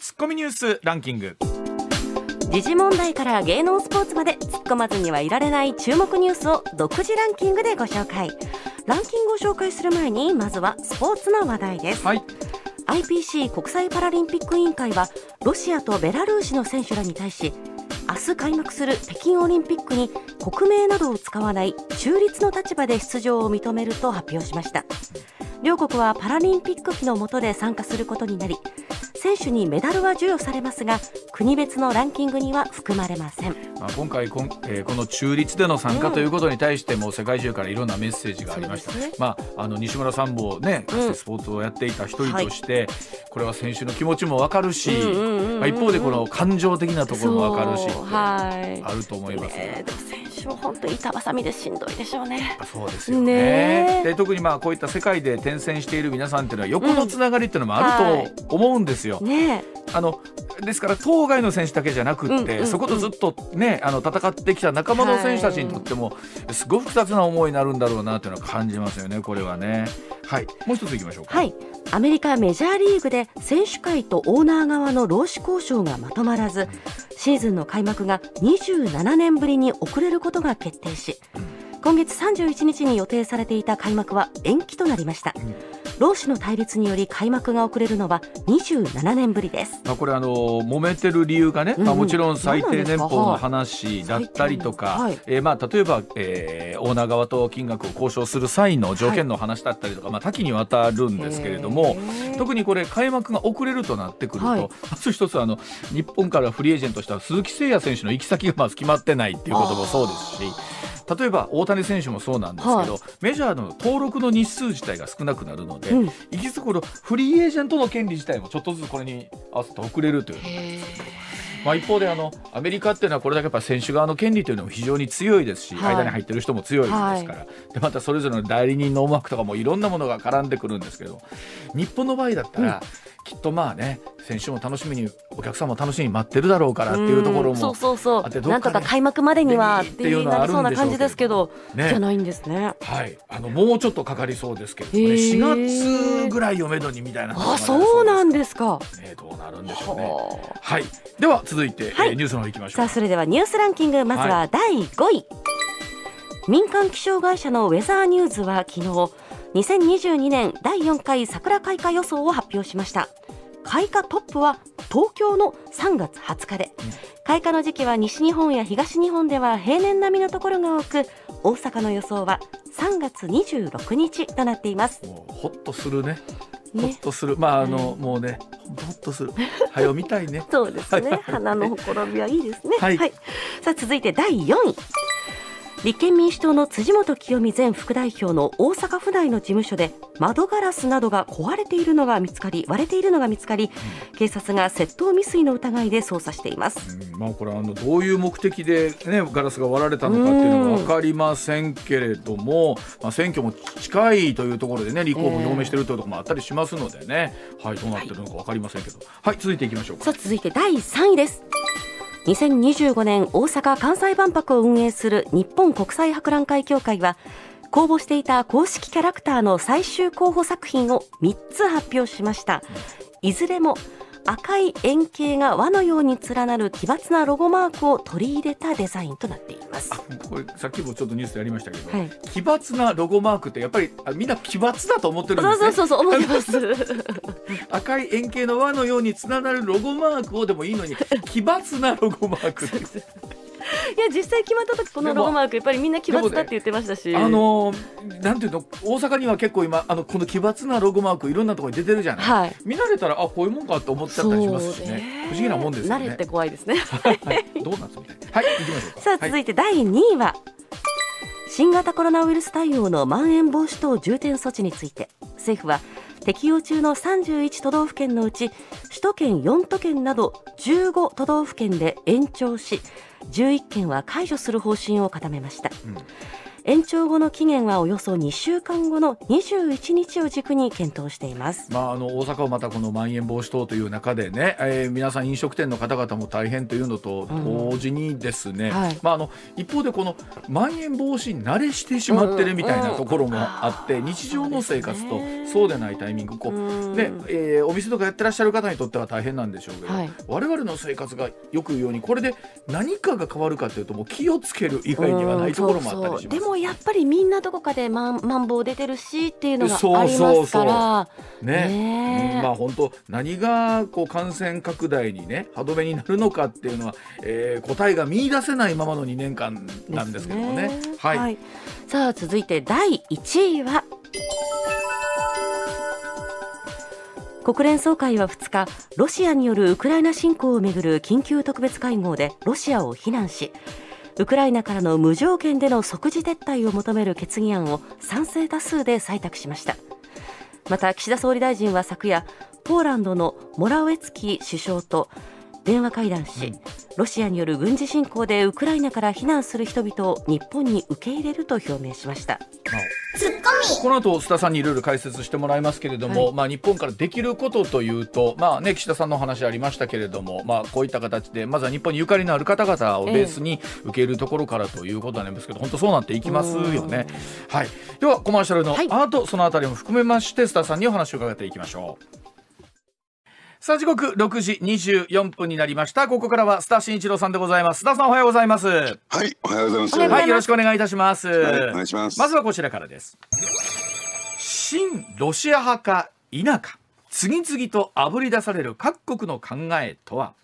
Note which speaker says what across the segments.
Speaker 1: ツッコミニュ
Speaker 2: ースランキング
Speaker 1: 時事問題から芸能スポーツまで突っ込まずにはいられない注目ニュースを独自ランキングでご紹介ランキングを紹介する前にまずはスポーツの話題です、はい IPC 国際パラリンピック委員会はロシアとベラルーシの選手らに対し明日開幕する北京オリンピックに国名などを使わない中立の立場で出場を認めると発表しました両国はパラリンピック旗の下で参加することになり選手にメダルは授与されますが国別のランキングには含まれません、
Speaker 2: まあ、今回こ,、えー、この中立での参加ということに対しても世界中からいろんなメッセージがありました、ね、まあ、あの西村さんも、ねかつてスポーツをやっていた一人として、うんはい、これは選手の気持ちも分かるし、まあ、一方でこの感情的なところも分かるし
Speaker 1: あ
Speaker 2: ると思います、
Speaker 1: 本当板挟みでしんどいでしょうね。
Speaker 2: そうですよねで特にまあこういった世界で転戦している皆さんっていうのは横のつながりっていうのもあると思うんですよですよ。ね、あのですから当該の選手だけじゃなくって、そことずっと、ね、あの戦ってきた仲間の選手たちにとっても、すごい複雑な思いになるんだろうなというのは感じますよね、これはね。はい、もう一ついきましょ
Speaker 1: うか、はい、アメリカメジャーリーグで選手会とオーナー側の労使交渉がまとまらずシーズンの開幕が27年ぶりに遅れることが決定し今月31日に予定されていた開幕は延期となりました。うん労使の対立により開幕が遅れるのは27年ぶりです
Speaker 2: これあの揉めてる理由がね、まあ、もちろん最低年俸の話だったりとか、はい、えー、まあ、例えば、えー、オーナー側と金額を交渉する際の条件の話だったりとか、はい、まあ、多岐にわたるんですけれども特にこれ開幕が遅れるとなってくると、はい、まず一つあの日本からフリーエージェントした鈴木誠也選手の行き先がまず決まってないっていうこともそうですし。例えば大谷選手もそうなんですけど、はい、メジャーの登録の日数自体が少なくなるので、うん、行き着くどフリーエージェントの権利自体もちょっとずつこれに合わせて遅れるというまあ、一方であのアメリカっていうのはこれだけやっぱ選手側の権利というのも非常に強いですし、間に入ってる人も強いですから、でまたそれぞれの代理人の思惑とかもいろんなものが絡んでくるんですけど日本の場合だったら、きっとまあね選手も楽しみにお客さんも楽しみに待ってるだろうからっていうところもそうそうそう、ね、なんとか
Speaker 1: 開幕までにはっていうなりそうな感じですけど、ね、じゃないんですね
Speaker 2: はいあのもうちょっとかかりそうですけど、ね、4月ぐらいをめどにみたいなあ
Speaker 1: そうなんですか、ね、どうなるん
Speaker 2: でしょうねはいでは続いて、はい、えー、ニュースの方いきまし
Speaker 1: ょうさあそれではニュースランキングまずは第五位、はい民間気象会社のウェザーニューズは昨日2022年第4回桜開花予想を発表しました開花トップは東京の3月20日で開花の時期は西日本や東日本では平年並みのところが多く大阪の予想は3月26日となっています
Speaker 2: ほっとするねほっとする、まああの、うん、もうね、ほっとする。はよ
Speaker 1: 見たいね。そうですね。花のほころびはいいですね。はい、はい、さあ続いて第4位。立憲民主党の辻元清美前副代表の大阪府内の事務所で窓ガラスなどが壊れているのが見つかり割れているのが見つかり、警察が窃盗未遂の疑いで捜査しています、
Speaker 2: うん、まあ、これあのどういう目的で、ね、ガラスが割られたのかっていうのが分かりませんけれども、まあ、選挙も近いというところで、ね、立候補表明しているというところもあったりしますのでね、はい、どうなっているのか分かりませんけど、はい、はい、続いていきまし
Speaker 1: ょうか。続いて第3位です2025年大阪・関西万博を運営する日本国際博覧会協会は公募していた公式キャラクターの最終候補作品を3つ発表しましたいずれも赤い円形が輪のように連なる奇抜なロゴマークを取り入れたデザインとなっていま
Speaker 2: すこれさっきもちょっとニュースでやりましたけど、はい、奇抜なロゴマークってやっぱりあみんな奇抜だと思ってるんですねそうそうそう思ってます 赤い円形の輪のように連なるロゴマークをでもいいのに奇抜なロゴマーク
Speaker 1: いや実際決まった時このロゴマークやっぱりみんな奇抜だって言ってましたし、ね、あの
Speaker 2: なんていうの大阪には結構今あのこの奇抜なロゴマークいろんなところに出てるじゃない、はい、見慣れたらあこういうもんかと思っちゃったりしますしね不思議なもんですよね慣れって
Speaker 1: 怖いですねどうなんですかはい行きましょうさあ続いて第二位は、はい、新型コロナウイルス対応のまん延防止等重点措置について政府は適用中の31都道府県のうち首都圏4都県など15都道府県で延長し11件は解除する方針を固めました、うん延長後の期限はおよそ2週間後の21日を軸に検討してい
Speaker 2: ます、まあ、あの大阪はまたこのまん延防止等という中でね、えー、皆さん飲食店の方々も大変というのと同時にですね、うんはい、まあ、あの一方でこのまん延防止に慣れしてしまってるみたいなところもあって、日常の生活とそうでないタイミングこう、うん、で、えー、お店とかやってらっしゃる方にとっては大変なんでしょうけど、はい、我々の生活がよく言うようにこれで何かが変わるかというともう気をつける以外にはないところもあったりします。うんそ
Speaker 1: うそうやっぱりみんなどこかでマンまんボウ出てるしっていうのがありますから
Speaker 2: ね、うん、まあ本当何がこう感染拡大にね歯止めになるのかっていうのは、えー、答えが見出せないままの2年間
Speaker 1: なんですけどもね。ねはい、はい、さあ続いて第1位は国連総会は2日ロシアによるウクライナ侵攻をめぐる緊急特別会合でロシアを非難しウクライナからの無条件での即時撤退を求める決議案を賛成多数で採択しましたまた岸田総理大臣は昨夜ポーランドのモラウェツキ首相と電話会談し、ロシアによる軍事侵攻でウクライナから避難する人々を日本に受け入れると表明しました。
Speaker 2: ツッコミこの後須田さんにいろいろ解説してもらいますけれども、はい、まあ、日本からできることというと、まあね、岸田さんの話ありましたけれども、まあ、こういった形でまずは日本にゆかりのある方々をベースに受け入れるところからということなんですけど、ええ、本当そうなっていきますよね、はい、ではコマーシャルのアート、はい、そのあたりも含めまして須田さんにお話を伺っていきましょう。さあ時刻六時二十四分になりました。ここからは須田慎一郎さんでございます。須田さんおはようございます。はい、
Speaker 3: おはようございます。はい、よろしく
Speaker 2: お願いいたします。はい、お願いします。まずはこちらからです。新ロシア派か否か、次々とあぶり出される各国の考えとは。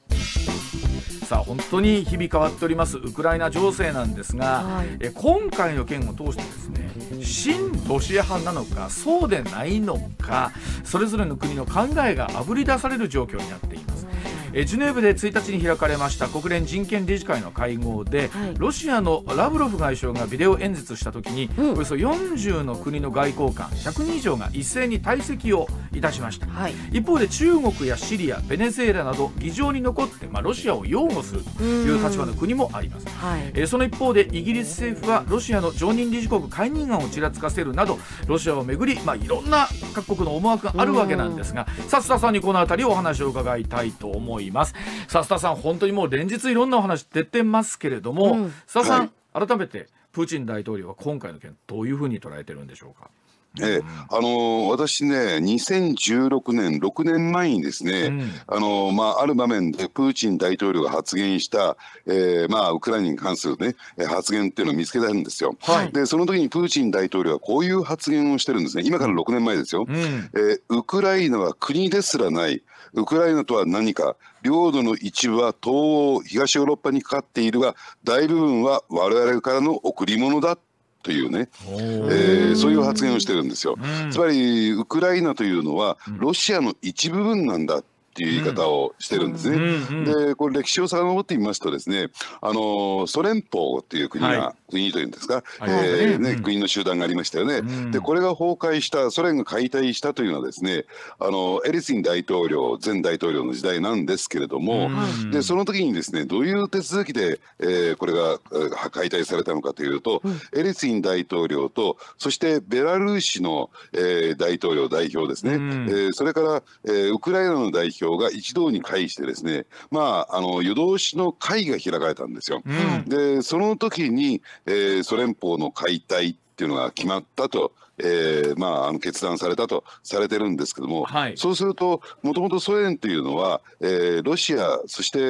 Speaker 2: さあ本当に日々変わっておりますウクライナ情勢なんですが、はい、え今回の件を通してですね新ロシア派なのかそうでないのかそれぞれの国の考えがあぶり出される状況になっています。えジュネーブで1日に開かれました国連人権理事会の会合で、はい、ロシアのラブロフ外相がビデオ演説したときに、うん、およそ40の国の外交官100人以上が一斉に退席をいたしました、はい、一方で中国やシリアベネズエラなど議場に残って、まあ、ロシアを擁護するという立場の国もあります、はい、えその一方でイギリス政府はロシアの常任理事国解任案をちらつかせるなどロシアをめぐり、まあ、いろんな各国の思惑があるわけなんですがさっささんにこの辺りお話を伺いたいと思います。いますさあ須田さん本当にもう連日いろんなお話出てますけれども、うん、須田さん、はい、改めてプーチン大統領は今回の件どういうふうに捉えてるんでしょうか
Speaker 3: えあのー、私ね、2016年、6年前にですね、うん、あのー、まあ、ある場面でプーチン大統領が発言した、えー、まあ、ウクライナに関するね、発言っていうのを見つけたんですよ。はい、で、その時にプーチン大統領はこういう発言をしてるんですね。今から6年前ですよ。うん、えウクライナは国ですらない、ウクライナとは何か領土の一部は東欧東ヨーロッパにかかっているが大部分は我々からの贈り物だというね、えー、そういう発言をしてるんですよ、うん、つまりウクライナというのはロシアの一部分なんだっていう言い方をしてるんですね。でこれ歴史を遡ってみますとですねあのソ連邦っていう国が、はい、国というんですか、えーね国の集団がありましたよね。うん、でこれが崩壊したソ連が解体したというのはですねあのエリツィン大統領前大統領の時代なんですけれども、うん、でその時にですねどういう手続きで、えー、これが解体されたのかというと、うん、エリツィン大統領とそしてベラルーシの、えー、大統領代表ですね、えそれから、えウクライナの代表教が一堂に会してですねまああの夜通しの会が開かれたんですよ。うん、でその時に、えー、ソ連邦の解体っていうのが決まったとえー、まあ、あの決断されたとされてるんですけども、はい、そうすると、もともとソ連というのは、えー、ロシア、そして、え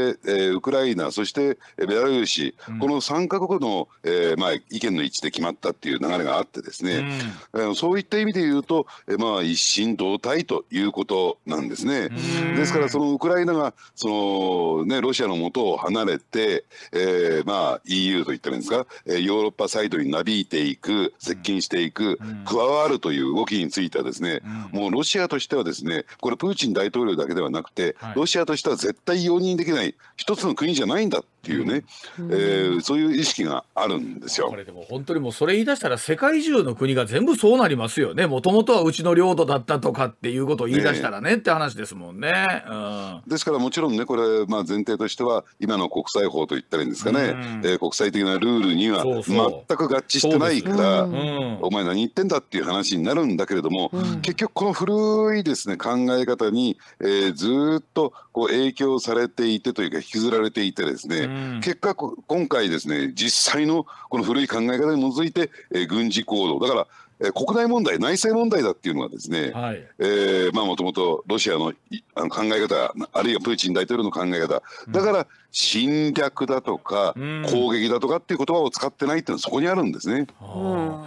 Speaker 3: ー、ウクライナ、そしてベラルーシ、うん、この3か国の、えーまあ、意見の一致で決まったっていう流れがあってですね、うん、えそういった意味で言うと、えー、まあ、一心同体ということなんですね。ですから、そのウクライナがその、ね、ロシアのもとを離れて、えーまあ、EU といったらいいんですか、ヨーロッパサイドになびいていく、接近していく、うんわるという動きについてはですね、うん、もうロシアとしてはですねこれプーチン大統領だけではなくて、はい、ロシアとしては絶対容認できない一つの国じゃないんだっていうね、うん、えー、そういう意識があるんですよ。これでも
Speaker 2: 本当にもうそれ言い出したら世界中の国が全部そうなりますよねもともとはうちの領土だったとかっていうことを言い出したらね、ね、って話ですも
Speaker 3: んね。うん、ですからもちろんねこれ、まあ、前提としては今の国際法といったらいいんですかね、うん、えー、国際的なルールには全く合致してないから、うん、お前何言ってんだっていう話になるんだけれども、結局この古いですね考え方に、えー、ずっとこう影響されていてというか引きずられていてですね、結果今回ですね実際のこの古い考え方に基づいて、えー、軍事行動だから国内問題、内政問題だっていうのはですね、えまあもともとロシアのあの考え方、あるいはプーチン大統領の考え方、だから侵略だとか攻撃だとかっていう言葉を使ってないっていうのはそこにあるんですね。
Speaker 2: は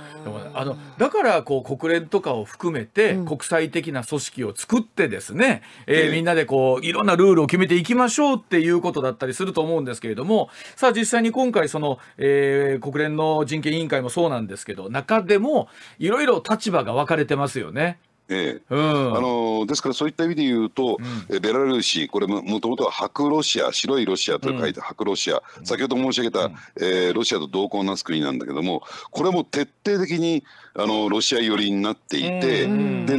Speaker 2: あ、あのだからこう国連とかを含めて国際的な組織を作ってですね、うん、えー、みんなでこういろんなルールを決めていきましょうっていうことだったりすると思うんですけれどもさあ実際に今回その、えー、国連の人権委員会もそうなんですけど中でもいろいろ立場が分かれてますよね。
Speaker 3: ええ、うん、あのですからそういった意味で言うと、うん、ベラルーシ、これもともとは白ロシア、白いロシアと書いて白ロシア、うん、先ほど申し上げた、うん、えー、ロシアと同行なす国なんだけども、これも徹底的にあのロシア寄りになっていて、で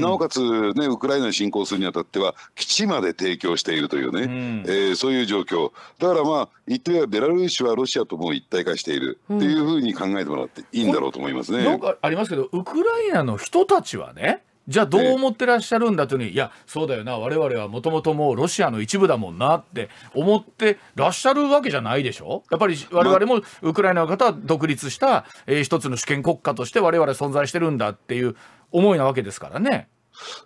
Speaker 3: なおかつ、ね、ウクライナに侵攻するにあたっては、基地まで提供しているというね、うん、えー、そういう状況、だからまあ、言ってみれば、ベラルーシはロシアとも一体化しているっていうふうに考えてもらっていいんだろうと思いますね。なん
Speaker 2: かありますけど、ウクライナの人たちはね、じゃあどう思ってらっしゃるんだというのに、いやそうだよな我々はもともともうロシアの一部だもんなって思ってらっしゃるわけじゃないでしょやっぱり我々もウクライナの方は独立した、えー、一つの主権国家として我々存在してるんだっていう思いなわけですからね。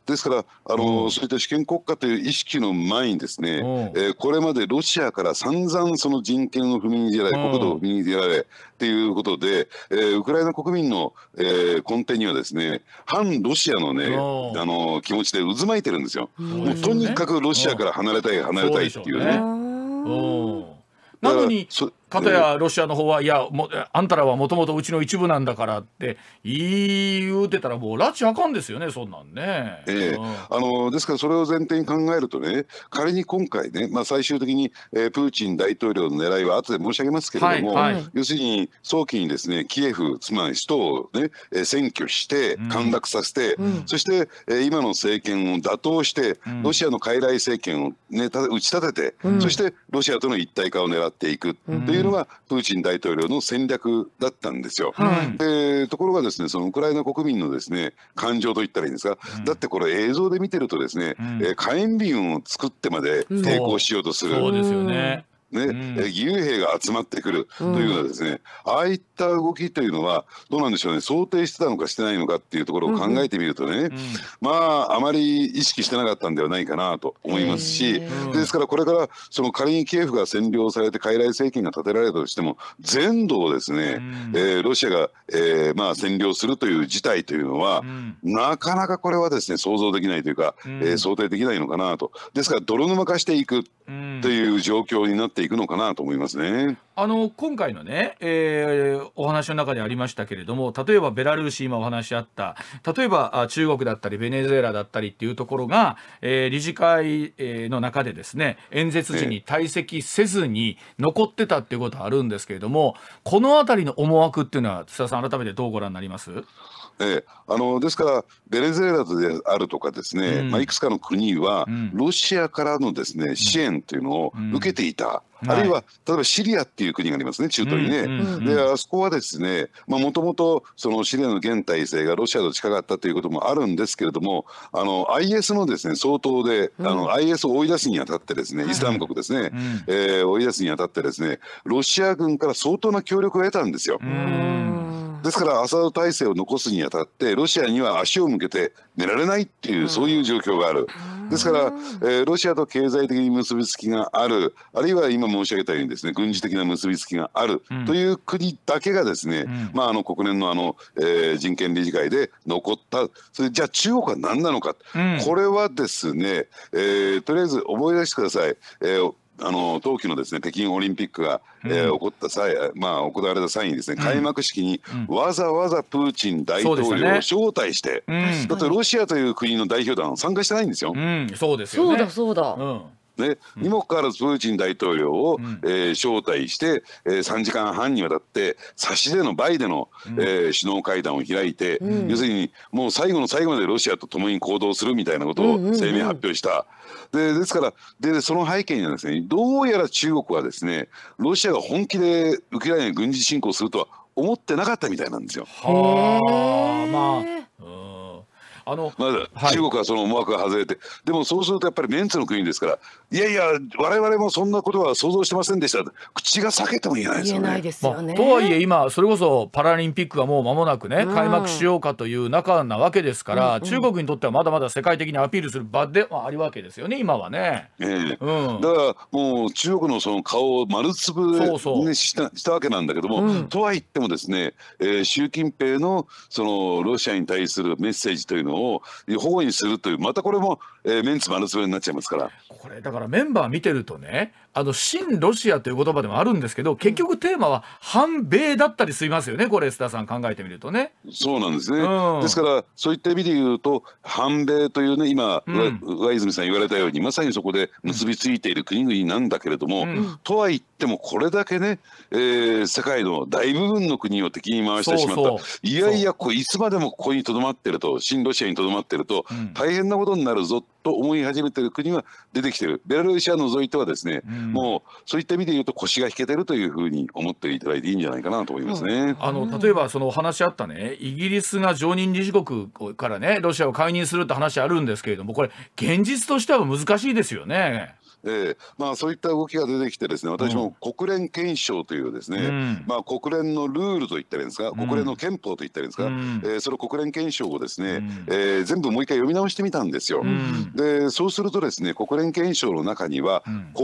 Speaker 3: ですからあの、うん、そういった主権国家という意識の前にですね、うん、えー、これまでロシアから散々その人権を踏みにじられ、国土を踏みにじられっていうことで、えー、ウクライナ国民の、えー、根底にはですね反ロシアのね、あの気持ちで渦巻いてるんですよ。もうとにかくロシアから離れたい離れたいっていうね。なのにかたや
Speaker 2: ロシアの方はいやもあんたらはもともとうちの一部なんだからって言うてたらもう拉致あかんですよねそんなんね。
Speaker 3: ええー、あのですからそれを前提に考えるとね仮に今回ね、まあ、最終的に、えー、プーチン大統領の狙いは後で申し上げますけれども、はいはい、要するに早期にですねキエフつまり首都をね、えー、占拠して陥落させて、うん、そして、えー、今の政権を打倒して、うん、ロシアの傀儡政権を、ね、打ち立てて、うん、そしてロシアとの一体化を狙っていくというていうのがプーチン大統領の戦略だったんですよ。はい、でところがですねそのウクライナ国民のですね感情といったらいいんですが、うん、だってこれ映像で見てるとですね、うん、え火炎瓶を作ってまで抵抗しようとする。そうですよねね、義勇兵が集まってくるというのはですね、ああいっった動きというのはどうなんでしょうね想定してたのかしてないのかっていうところを考えてみるとね、うんうん、まああまり意識してなかったんではないかなと思いますし、ですからこれからその仮にキエフが占領されて傀儡政権が立てられたとしても全土をですね、うん、えー、ロシアが、えー、まあ、占領するという事態というのは、うん、なかなかこれはですね想像できないというか、うん、えー、想定できないのかなとですから泥沼化していくという状況になっていくのかなと思いますね。
Speaker 2: あの今回のね、えー、お話の中でありましたけれども例えばベラルーシ今お話しあった例えば中国だったりベネズエラだったりっていうところが、えー、理事会の中でですね演説時に退席せずに残ってたっていうことはあるんですけれどもこの辺りの思惑っていうのは津田さん改めてどうご覧になります
Speaker 3: ええ、あのですからベネズエラであるとかですね、うん、まあ、いくつかの国はロシアからのですね、支援というのを受けていた、うん、あるいは例えばシリアっていう国がありますね中東にね、うんうんうん、であそこはですねもともとシリアの現体制がロシアと近かったということもあるんですけれどもあの IS のですね総統で、あの IS を追い出すにあたってですねイスラム国ですね、はい、えー、追い出すにあたってですねロシア軍から相当な協力を得たんですよ。ですからアサド体制を残すにあたってロシアには足を向けて寝られないっていう、そういう状況がある。ですから、えー、ロシアと経済的に結びつきがあるあるいは今申し上げたようにですね軍事的な結びつきがあるという国だけがですね、まあ、あの国連のあの、えー、人権理事会で残ったそれじゃあ中国は何なのか、これはですね、えー、とりあえず思い出してください。えーあの冬季のですね北京オリンピックが、うん、え起こった際、まあ、行われた際にですね、開幕式にわざわざプーチン大統領を招待して、ね、だってロシアという国の代表団参加してないんですよ。うん、そうですよ、ね、そうだ
Speaker 1: そうだ、うん
Speaker 3: ね、にもかかわらずプーチン大統領を、うん、えー、招待して、えー、3時間半にわたって差しでのバイでの、うん、えー、首脳会談を開いて、うん、要するにもう最後の最後までロシアと共に行動するみたいなことを声明発表した。でですからでその背景にはですねどうやら中国はですねロシアが本気でウクライナに軍事侵攻するとは思ってなかったみたいなんですよ。はまああの、ま中国はその思惑が外れて、はい、でもそうするとやっぱりメンツの国ですから、いやいや、我々もそんなことは想像してませんでした、口が裂けても言えない
Speaker 1: ですよね。よね
Speaker 2: まあ、とはいえ、今、それこそパラリンピックがもう間もなくね、開幕しようかという中なわけですから、うん、中国にとってはまだまだ世界的にアピールする場ではあるわけですよね、今はね。
Speaker 3: えー、うん、だからもう、中国のその顔を丸そうしたしたわけなんだけども、うん、とはいってもですね、えー、習近平のそのロシアに対するメッセージというのをを保護にするというまたこれも、えー、メンツ丸つぶになっちゃいますから
Speaker 2: これだからメンバー見てるとねあの、新ロシアという言葉でもあるんですけど、結局テーマは反米だったりしますよね、これ、須田さん、考えてみるとね。
Speaker 3: そうなんですね。うん、ですから、そういった意味で言うと、反米というね、今、うん、上泉さん言われたように、まさにそこで結びついている国々なんだけれども、うん、とはいっても、これだけね、えー、世界の大部分の国を敵に回してしまった。そうそういやいや、こいつまでもここにとどまってると、新ロシアにとどまってると、大変なことになるぞって。と思い始めてる国は出てきてるベラルーシは除いてはですね、うん、もうそういった意味で言うと腰が引けてるというふうに思っていただいていいんじゃないかなと思いますね、うん、あの例
Speaker 2: えばそのお話あったねイギリスが常任理事国からねロシアを解任するって話あるんですけれどもこれ現実としては難しいですよね。
Speaker 3: でまあ、そういった動きが出てきてですね私も国連憲章というですね、うん、まあ、国連のルールといったらいいんですか、国連の憲法といったらいいんですか、うん、えー、その国連憲章をですね、えー、全部もう一回読み直してみたんですよ。でそうするとですね国連憲章の中には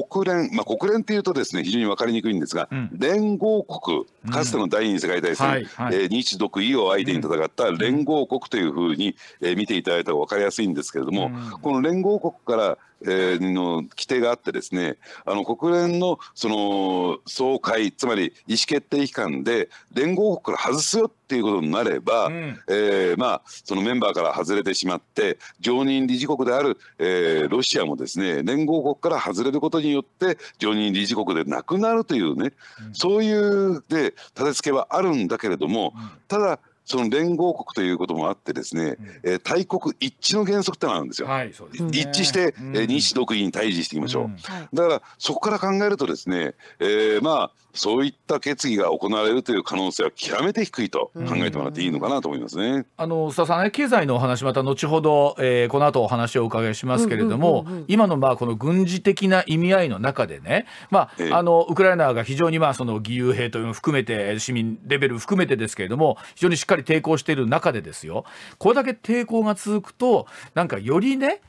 Speaker 3: 国連、まあ、国連っていうとですね非常に分かりにくいんですが、連合国かつての第二次世界大戦、はいはい、えー、日独伊を相手に戦った連合国というふうに、えー、見ていただいた方が分かりやすいんですけれども、この連合国からえの規定があってですねあの国連のその総会つまり意思決定機関で連合国から外すよっていうことになれば、うん、えー、まあ、そのメンバーから外れてしまって常任理事国である、えー、ロシアもですね連合国から外れることによって常任理事国でなくなるというね、うん、そういうで立て付けはあるんだけれども、うん、ただその連合国ということもあってですね、うん、え大国一致の原則ってのがあるんですよ。はいそうですね、一致して、うん、え日独位に対峙していきましょう。はい、だからそこから考えるとですね、えー、まあそういった決議が行われるという可能性は極めて低いと考えてもらっていいのかなと思いますね。
Speaker 2: あの須田さん、ね、経済のお話また後ほど、えー、この後お話をお伺いしますけれども、今のまあこの軍事的な意味合いの中でね、まあ、あのウクライナが非常にまあその義勇兵というのを含めて市民レベル含めてですけれども非常にしっかり抵抗している中でですよこれだけ抵抗が続くとなんかよりね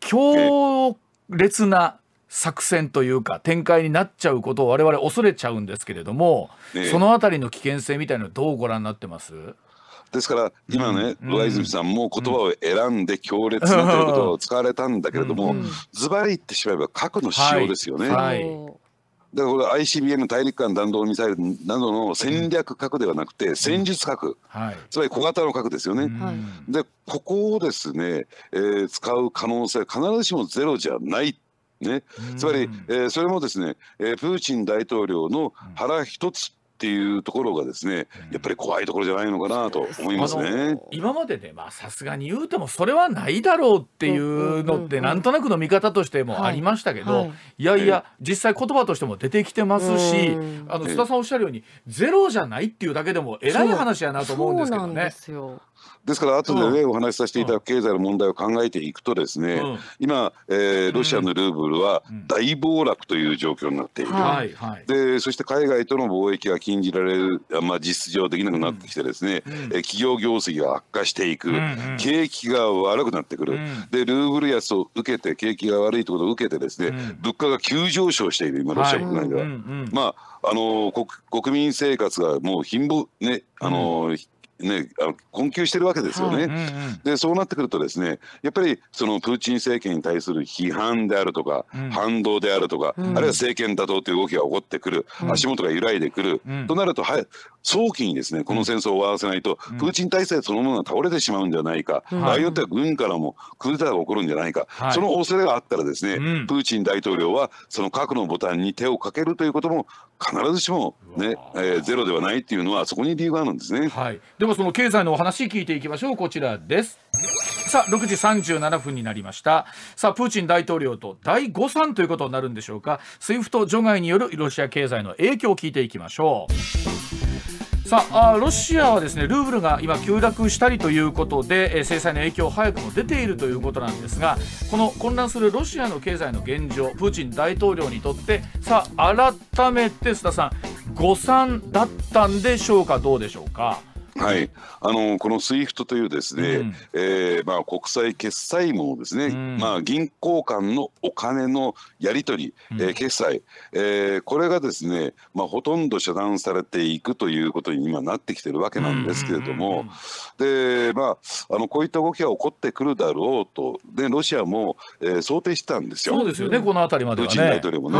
Speaker 2: 強烈な作戦というか展開になっちゃうことを我々恐れちゃうんですけれども、ね、そのあたりの危険性みたいなのどうご覧になってます
Speaker 3: ですから今ね、うん、上泉さんも言葉を選んで強烈なということを使われたんだけれども、ずばり言ってしまえば核の使用ですよね。はいはいだからこれ ICBM 大陸間弾道ミサイルなどの戦略核ではなくて戦術核、はい、つまり小型の核ですよね。はい、でここをですね、えー、使う可能性必ずしもゼロじゃないね、つまり、えー、それもですね、えー、プーチン大統領の腹一つっていうところがですね、やっぱり怖いところじゃないのかなと思いますね。
Speaker 2: 今までで、ね、まあさすがに言うてもそれはないだろうっていうのってなんとなくの見方としてもありましたけど、はいはい、いやいや実際言葉としても出てきてますし、あの須田さんおっしゃるようにゼロじゃないっていうだけでもえらい話やなと思うんですけどね。
Speaker 3: ですから後でね、お話しさせていただく経済の問題を考えていくとですね、うん、今、えー、ロシアのルーブルは大暴落という状況になっている、はいはい、でそして海外との貿易が禁じられる、まあ、実情できなくなってきてですね、うん、え企業業績が悪化していく、景気が悪くなってくる、でルーブル安を受けて景気が悪いということを受けてですね、物価が急上昇している今ロシア国内では。まああの国国民生活がもう貧乏ねあの、うんね、あの困窮してるわけですよね。はいうんうん、でそうなってくるとですねやっぱりそのプーチン政権に対する批判であるとか、うん、反動であるとか、うん、あるいは政権打倒という動きが起こってくる、うん、足元が揺らいでくる、となるとは早期にですねこの戦争を終わらせないと、プーチン体制そのものが倒れてしまうんじゃないか、場合によっては軍からもクーデターが起こるんじゃないか、はい、その恐れがあったらですね、プーチン大統領はその核のボタンに手をかけるということも必ずしもね、えー、ゼロではないっていうのはそこに理由があるんですね、はい、
Speaker 2: ではその経済のお話聞いていきましょうこちらですさあ6時37分になりましたさあプーチン大統領と第誤算ということになるんでしょうかスイフト除外によるロシア経済の影響を聞いていきましょうさあロシアはですねルーブルが今急落したりということで、え制裁の影響早くも出ているということなんですがこの混乱するロシアの経済の現状プーチン大統領にとってさあ改めて須田さん誤算だったんでしょうかどうでしょう
Speaker 3: か。はい、あのこの SWIFT というですね、うん、えー、まあ、国際決済網ですね、うん、まあ、銀行間のお金のやり取り、えー、決済、えー、これがですね、まあ、ほとんど遮断されていくということに今なってきてるわけなんですけれども、でまあ、あのこういった動きが起こってくるだろうとでロシアも、えー、想定してたんですよ。そうですよねこの辺りまで、ね、プーチン大統領もね、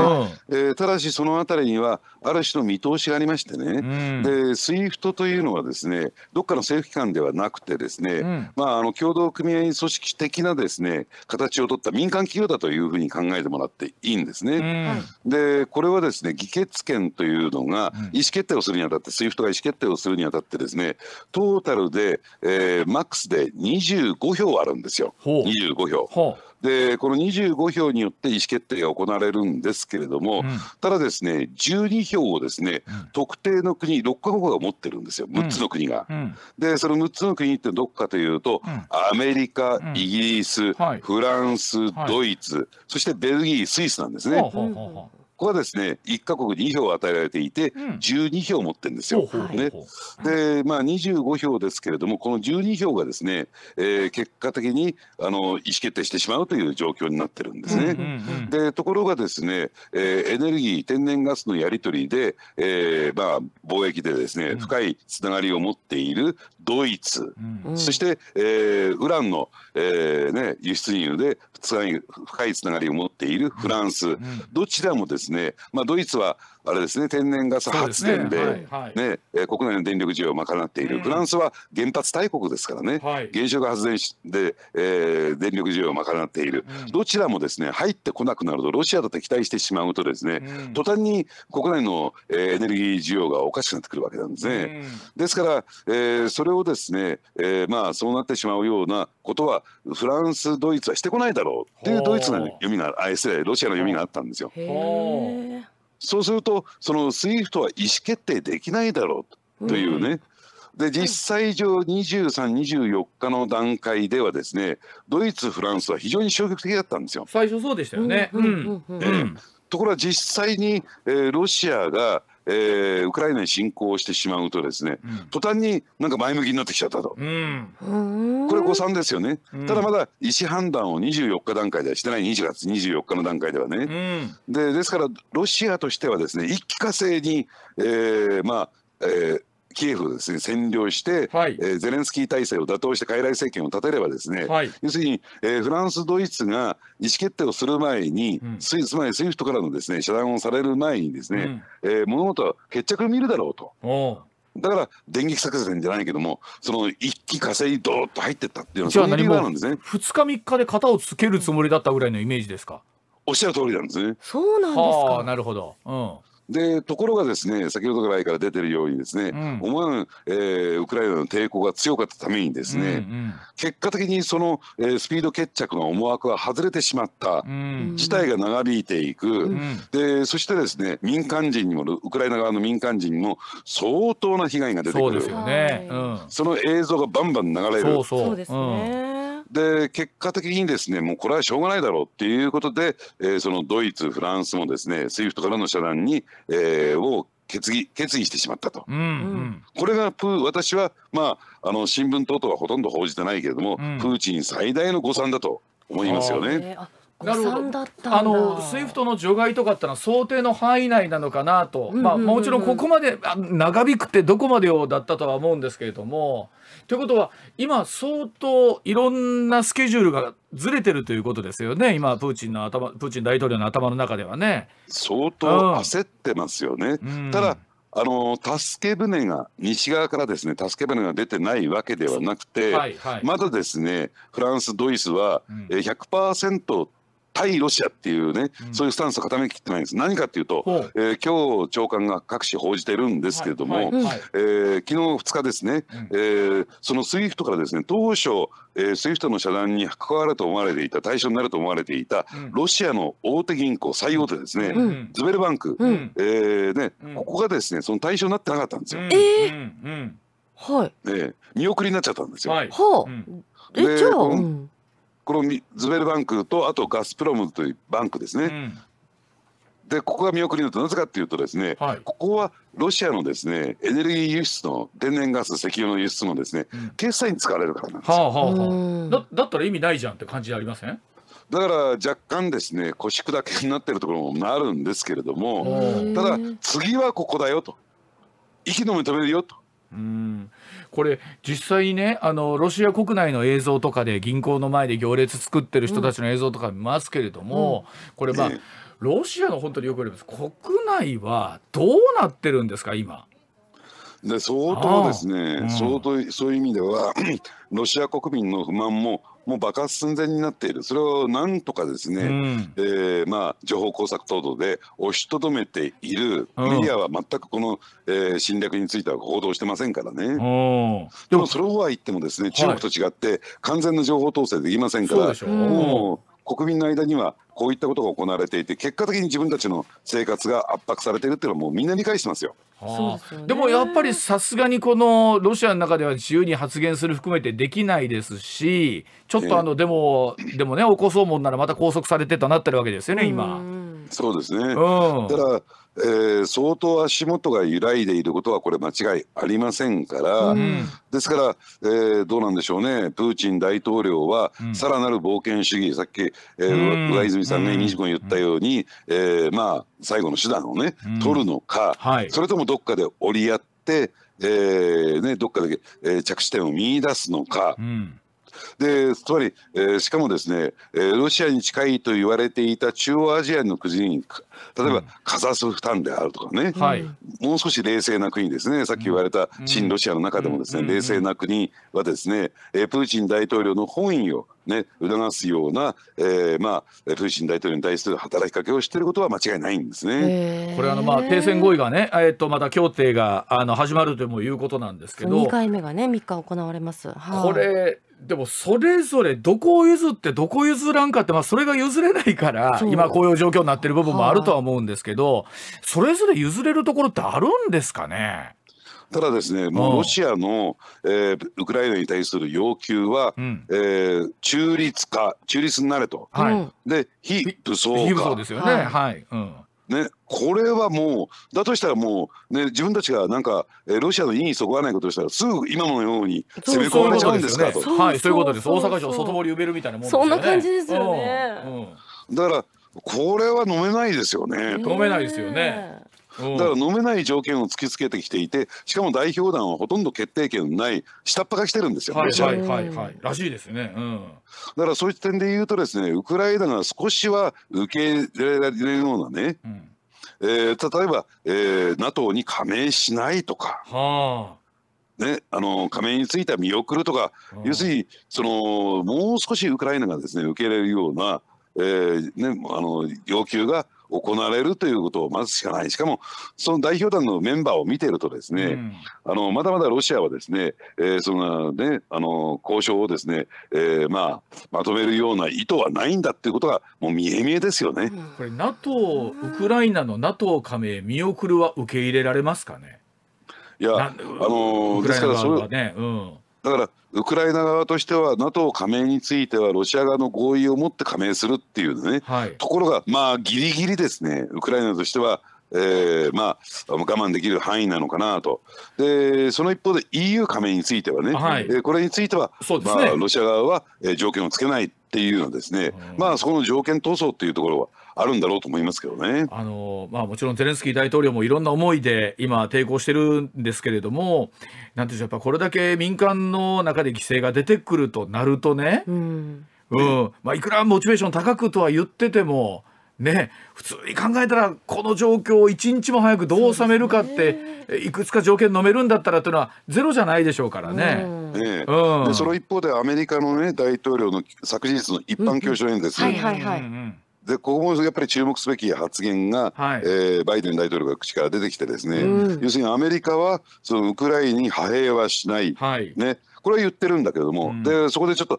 Speaker 3: うん、えー、ただしその辺りにはある種の見通しがありましてね、うん、で SWIFT というのはですねどっかの政府機関ではなくてですね、うん、まあ、あの共同組合組織的なですね形を取った民間企業だというふうに考えてもらっていいんですね。うん、でこれはですね議決権というのが意思決定をするにあたって SWIFT が意思決定をするにあたってですねトータルで、えー、マックスで25票あるんですよ25票。でこの25票によって意思決定が行われるんですけれども、うん、ただですね12票をですね、うん、特定の国6か国が持ってるんですよ6つの国が。うん、でその6つの国ってどこかというと、アメリカイギリス、はい、フランス、ドイツ、はい、そしてベルギースイスなんですね。ここはですね1か国に2票与えられていて、12票持ってるんですよ。ね、で、まあ、25票ですけれどもこの12票がですね、えー、結果的にあの意思決定してしまうという状況になってるんですね。うんうんうん、でところがですね、えー、エネルギー天然ガスのやり取りで、えーまあ、貿易でですね深いつながりを持っているドイツ、うん、そして、えー、ウランの、えーね、輸出入で深いつながりを持っているフランス、うんうん、どちらもですねですね、まあ、ドイツはあれですね天然ガス発電で、ね、はい、ね、国内の電力需要を賄っている、うん、フランスは原発大国ですからね、はい、原子力発電で、えー、電力需要を賄っている、うん、どちらもですね入ってこなくなるとロシアと敵対してしまうとですね、うん、途端に国内の、えー、エネルギー需要がおかしくなってくるわけなんですね。ですから、えー、それをですね、えー、まあそうなってしまうようなことはフランスドイツはしてこないだろうっていうドイツの読みがあ失れ、ロシアの読みがあったんですよ。そうするとそのスイフトは意思決定できないだろうというね、うん、で実際上2324日の段階ではですねドイツフランスは非常に消極的だったんですよ。最初そうでしたよね、うん、うんうん、ところが実際に、えー、ロシアがえー、ウクライナに侵攻してしまうとですね、うん、途端になんか前向きになってきちゃったと、うん、これ誤算ですよね、うん、ただまだ意思判断を24日段階ではしてない20月24日の段階ではね、でですからロシアとしてはですね一気化成に、えー、まあ、えー、キエフをです、ね、占領して、はい、えー、ゼレンスキー体制を打倒して傀儡政権を立てればですね、はい、要するに、えー、フランス、ドイツが意思決定をする前に、うん、つまりスイフトからのです、ね、遮断をされる前にですね、うん、えー、物事は決着を見るだろう
Speaker 2: と。
Speaker 3: だから電撃作戦じゃないけども、その一気稼いどーっと入ってったっていうのは、そういなんですね。2日、3日
Speaker 2: で型をつけるつもりだったぐらいのイメージですか。
Speaker 3: おっしゃる通りなんですね。そうなんですか。なる
Speaker 2: ほど。うん。
Speaker 3: でところがですね先ほどぐらいから出てるようにですね、うん、思わぬ、えー、ウクライナの抵抗が強かったためにですね、うんうん、結果的にその、えー、スピード決着の思惑が外れてしまった、うん、事態が長引いていく、うん、でそしてですね民間人にもウクライナ側の民間人にも相当な被害が出てくるそうですよね、その映像がバンバン流れるそうそう、そうですねで結果的にですねもうこれはしょうがないだろうっていうことで、えー、そのドイツ、フランスもですね s w i f からの遮断に、えー、を決議決議してしまったと、うんうん、これがプー私は、まあ、あの新聞等々はほとんど報じてないけれども、うん、プーチン最大の誤算だと思いますよね。
Speaker 2: なるほどあのスイフトの除外とかってのは想定の範囲内なのかなと、まあ、もちろんここまで長引くってどこまでをだったとは思うんですけれども。ということは今相当いろんなスケジュールがずれてるということですよね今プーチンの頭プーチン大統領の頭の中ではね。
Speaker 3: 相当焦ってますよね。うん、ただあの助け船が西側からですね助け船が出てないわけではなくて、はいはい、まだですねフランス、ドイツは100%対ロシアっていうね、うん、そういうスタンスを固めきってないんです何かっていうと、えー、今日長官が各紙報じてるんですけれども、はいはいはい、えー、昨日2日ですね、うん、えー、そのスイフトからですね当初、えー、スイフトの遮断に関わると思われていた対象になると思われていた、ロシアの大手銀行最大手ですね、うん、ズベルバンク、うん、えー、ねここがですねその対象になってなかったんですよ。えーはい、ね、見送りになっちゃったんですよ。はい、は
Speaker 1: あ、
Speaker 3: えじゃあ、このズベルバンクとあとガスプロムというバンクですね、うん、でここが見送りのとなぜかっていうとですね、はい、ここはロシアのですねエネルギー輸出の天然ガス石油の輸出のですね、うん、決済に使われるからなんです
Speaker 2: よ、はあはあ、だだったら意味ないじゃんって感じありません
Speaker 3: だから若干ですね腰砕けになってるところもなるんですけれどもただ次はここだよと息の目止めるよと
Speaker 2: うんこれ実際にねあのロシア国内の映像とかで銀行の前で行列作ってる人たちの映像とか見ますけれども、うん、これまあロシアの本当によく言われます国内はどうなってるんですか今。
Speaker 3: で相当ですね、うん、相当そういう意味では ロシア国民の不満ももう爆発寸前になっているそれをなんとかですね、うん、えー、まあ、情報工作等々で押しとどめている、メディアは全くこの、えー、侵略については報道してませんからね。でもそれは言ってもですね中国と違って完全な情報統制できませんから、もう国民の間にはこういったことが行われていて結果的に自分たちの生活が圧迫されているっていうのはもうみんな理解してますよ。でも
Speaker 2: やっぱりさすがにこのロシアの中では自由に発言する含めてできないですしちょっとあのでも、えー、でもね起こそうもんならまた拘束されてたなってるわけですよね今。
Speaker 3: そうですね、うん、だからえー、相当足元が揺らいでいることはこれ間違いありませんから、うん、ですから、えー、どうなんでしょうねプーチン大統領はさらなる冒険主義、うん、さっき、えー、上泉さんが、ね、西君言ったように、えー、まあ最後の手段をね、取るのか、はい、それともどっかで折り合って、えーね、どっかで、えー、着地点を見出すのか。うんでつまり、えー、しかもですね、えー、ロシアに近いと言われていた中央アジアの国例えば、カザフスタンであるとかね、はい、もう少し冷静な国ですねさっき言われた親ロシアの中でもですね、冷静な国はですね、えー、プーチン大統領の本意をね、促すような、えーまあ、プーチン大統領に対する働きかけをしていることは間違いないんですね
Speaker 2: これあの、まあ、停戦合意がね、えー、とまた協定があの始まるということなんですけど2回
Speaker 1: 目がね3日行われます、はい、これ
Speaker 2: でもそれぞれどこを譲ってどこ譲らんかって、まあ、それが譲れないから今こういう状況になってる部分もあるとは思うんですけど、それぞれ譲れるところってあるんですかね
Speaker 3: ただですね、もうロシアの、えー、ウクライナに対する要求は、うん、えー、中立化、中立になれと、はい、で非武装化ですよね、はい、
Speaker 2: はい、うん
Speaker 3: ね、これはもうだとしたらもう、ね、自分たちがなんか、えー、ロシアの意にそこがないことをしたらすぐ今のように攻め込まれちゃうんですかと。そうはいそういうことです大阪城外堀埋める
Speaker 2: みたいなもんね。そんな
Speaker 3: 感じですよね、うん、うん、だからこれは飲めないですよね。飲めないですよね。だから飲めない条件を突きつけてきていてしかも代表団はほとんど決定権ない下っ端が来てるんですよ、はいはいはいはい、らしいですね、うん、だからそういう点で言うとですねウクライナが少しは受け入れられるようなね、うん、えー、例えば、えー、NATO に加盟しないとか。
Speaker 2: はあ
Speaker 3: ね、あの加盟については見送るとか、要するにそのもう少しウクライナがですね受け入れるような、えーね、あの要求が行われるということをまずしかない、しかもその代表団のメンバーを見ていると、ですね、うん、あのまだまだロシアはですね、えー、そのねあの交渉をですね、えーまあ、まとめるような意図はないんだということが、もう見え見えですよね
Speaker 2: これ、NATO、ウクライナの NATO 加盟見送るは受け入れられますかね。
Speaker 3: いやあのー、ですからそれ、
Speaker 2: ねうん、
Speaker 3: だからウクライナ側としては NATO 加盟についてはロシア側の合意をもって加盟するっていうね、はい、ところがまあギリギリですねウクライナとしてはえー、まあ我慢できる範囲なのかなとでその一方で EU 加盟についてはね、はい、えー、これについては、ね、まあ、ロシア側は、えー、条件をつけないっていうのですね、まあそこの条件闘争っていうところはあるんだろうと思いますけどね。あ
Speaker 2: のまあ、もちろんゼレンスキー大統領もいろんな思いで今、抵抗してるんですけれども、なんていうんでしょう、やっぱこれだけ民間の中で規制が出てくるとなるとね、うんうんまあ、いくらモチベーション高くとは言ってても、ね、普通に考えたらこの状況を一日も早くどう収めるかって、ね、いくつか条件飲めるんだったらというのはゼロじゃないでしょうからね。う
Speaker 3: んねうん、でその一方でアメリカの、ね、大統領の昨日の一般教書演説、うはい
Speaker 1: はい
Speaker 3: でここもやっぱり注目すべき発言が、はい、えー、バイデン大統領が口から出てきてですね、うん、要するにアメリカはそのウクライナに派兵はしない、はい、ねこれは言ってるんだけれども、うん、でそこでちょっと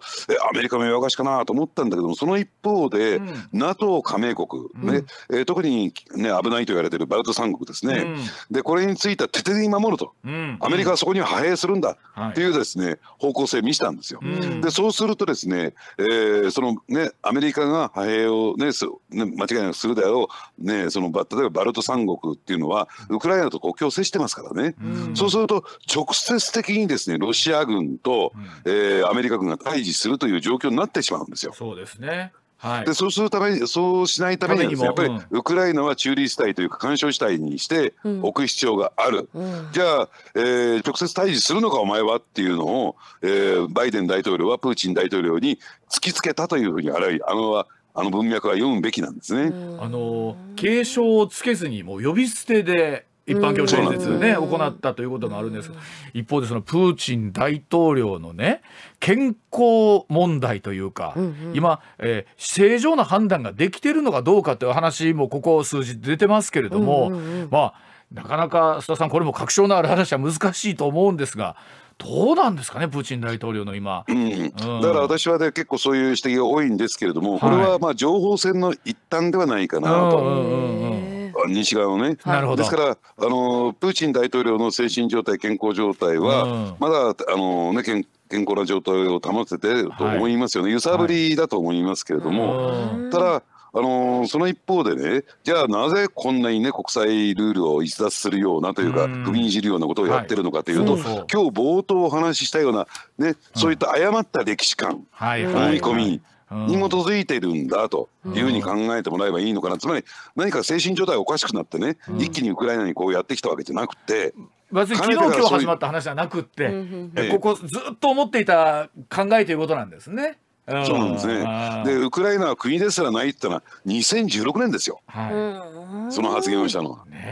Speaker 3: アメリカも弱しかなと思ったんだけどもその一方で、うん、NATO 加盟国、ねえー、特に、ね、危ないと言われてるバルト三国ですね、でこれについては徹底的に守ると、アメリカはそこには派兵するんだっていうですね、方向性見せたんですよ。でそうするとですね、えー、そのねアメリカが派兵をね、すね、間違いなくするであろう、ね、その例えばバルト三国っていうのはウクライナと国境を接してますからね、そうすると直接的にですねロシア軍と、うん、えー、アメリカ軍が対峙するという状況になってしまうんですよ。そうですねはい、でそうするためにそうしないために、ねやっぱりウクライナは中立地帯というか干渉地帯にして置く必要がある、うん、じゃあ、えー、直接対峙するのかお前はっていうのを、えー、バイデン大統領はプーチン大統領に突きつけたというふうにあらゆるあのはあの文脈は読むべきなんですね。
Speaker 2: あの継承をつけずにもう呼び捨てで一般教書演説でね行ったということもあるんです一方でそのプーチン大統領のね健康問題というか、うんうん、今、えー、正常な判断ができてるのかどうかという話もここ数字出てますけれども、うんうんうん、まあなかなか須田さんこれも確証のある話は難しいと思うんですがどうなんですかね、プーチン大統領の今。う
Speaker 3: ん、だから私は、ね、結構そういう指摘が多いんですけれども、はい、これはまあ情報戦の一端ではないかなと。西側のね、なるほどですからあのプーチン大統領の精神状態健康状態は、まだあの、ね、健健康な状態を保ててると思いますよね、揺さぶりだと思いますけれども、ただあのその一方でねじゃあなぜこんなにね国際ルールを逸脱するようなというか踏みにじるようなことをやってるのかというと、はい、そうそう今日冒頭お話ししたような、ね、そういった誤った歴史観、踏み思い込み、はいに基づいてるんだというふうに考えてもらえばいいのかな、つまり何か精神状態がおかしくなってね、一気にウクライナにこうやってきたわけじゃなくて。
Speaker 2: 別に昨日今日始まった話じゃなくって、ここずっと思っていた考えということなんですね。
Speaker 3: そうなんですね。で、ウクライナは国ですらないってのは2016年ですよ。はい、その発言をしたのは。
Speaker 2: ね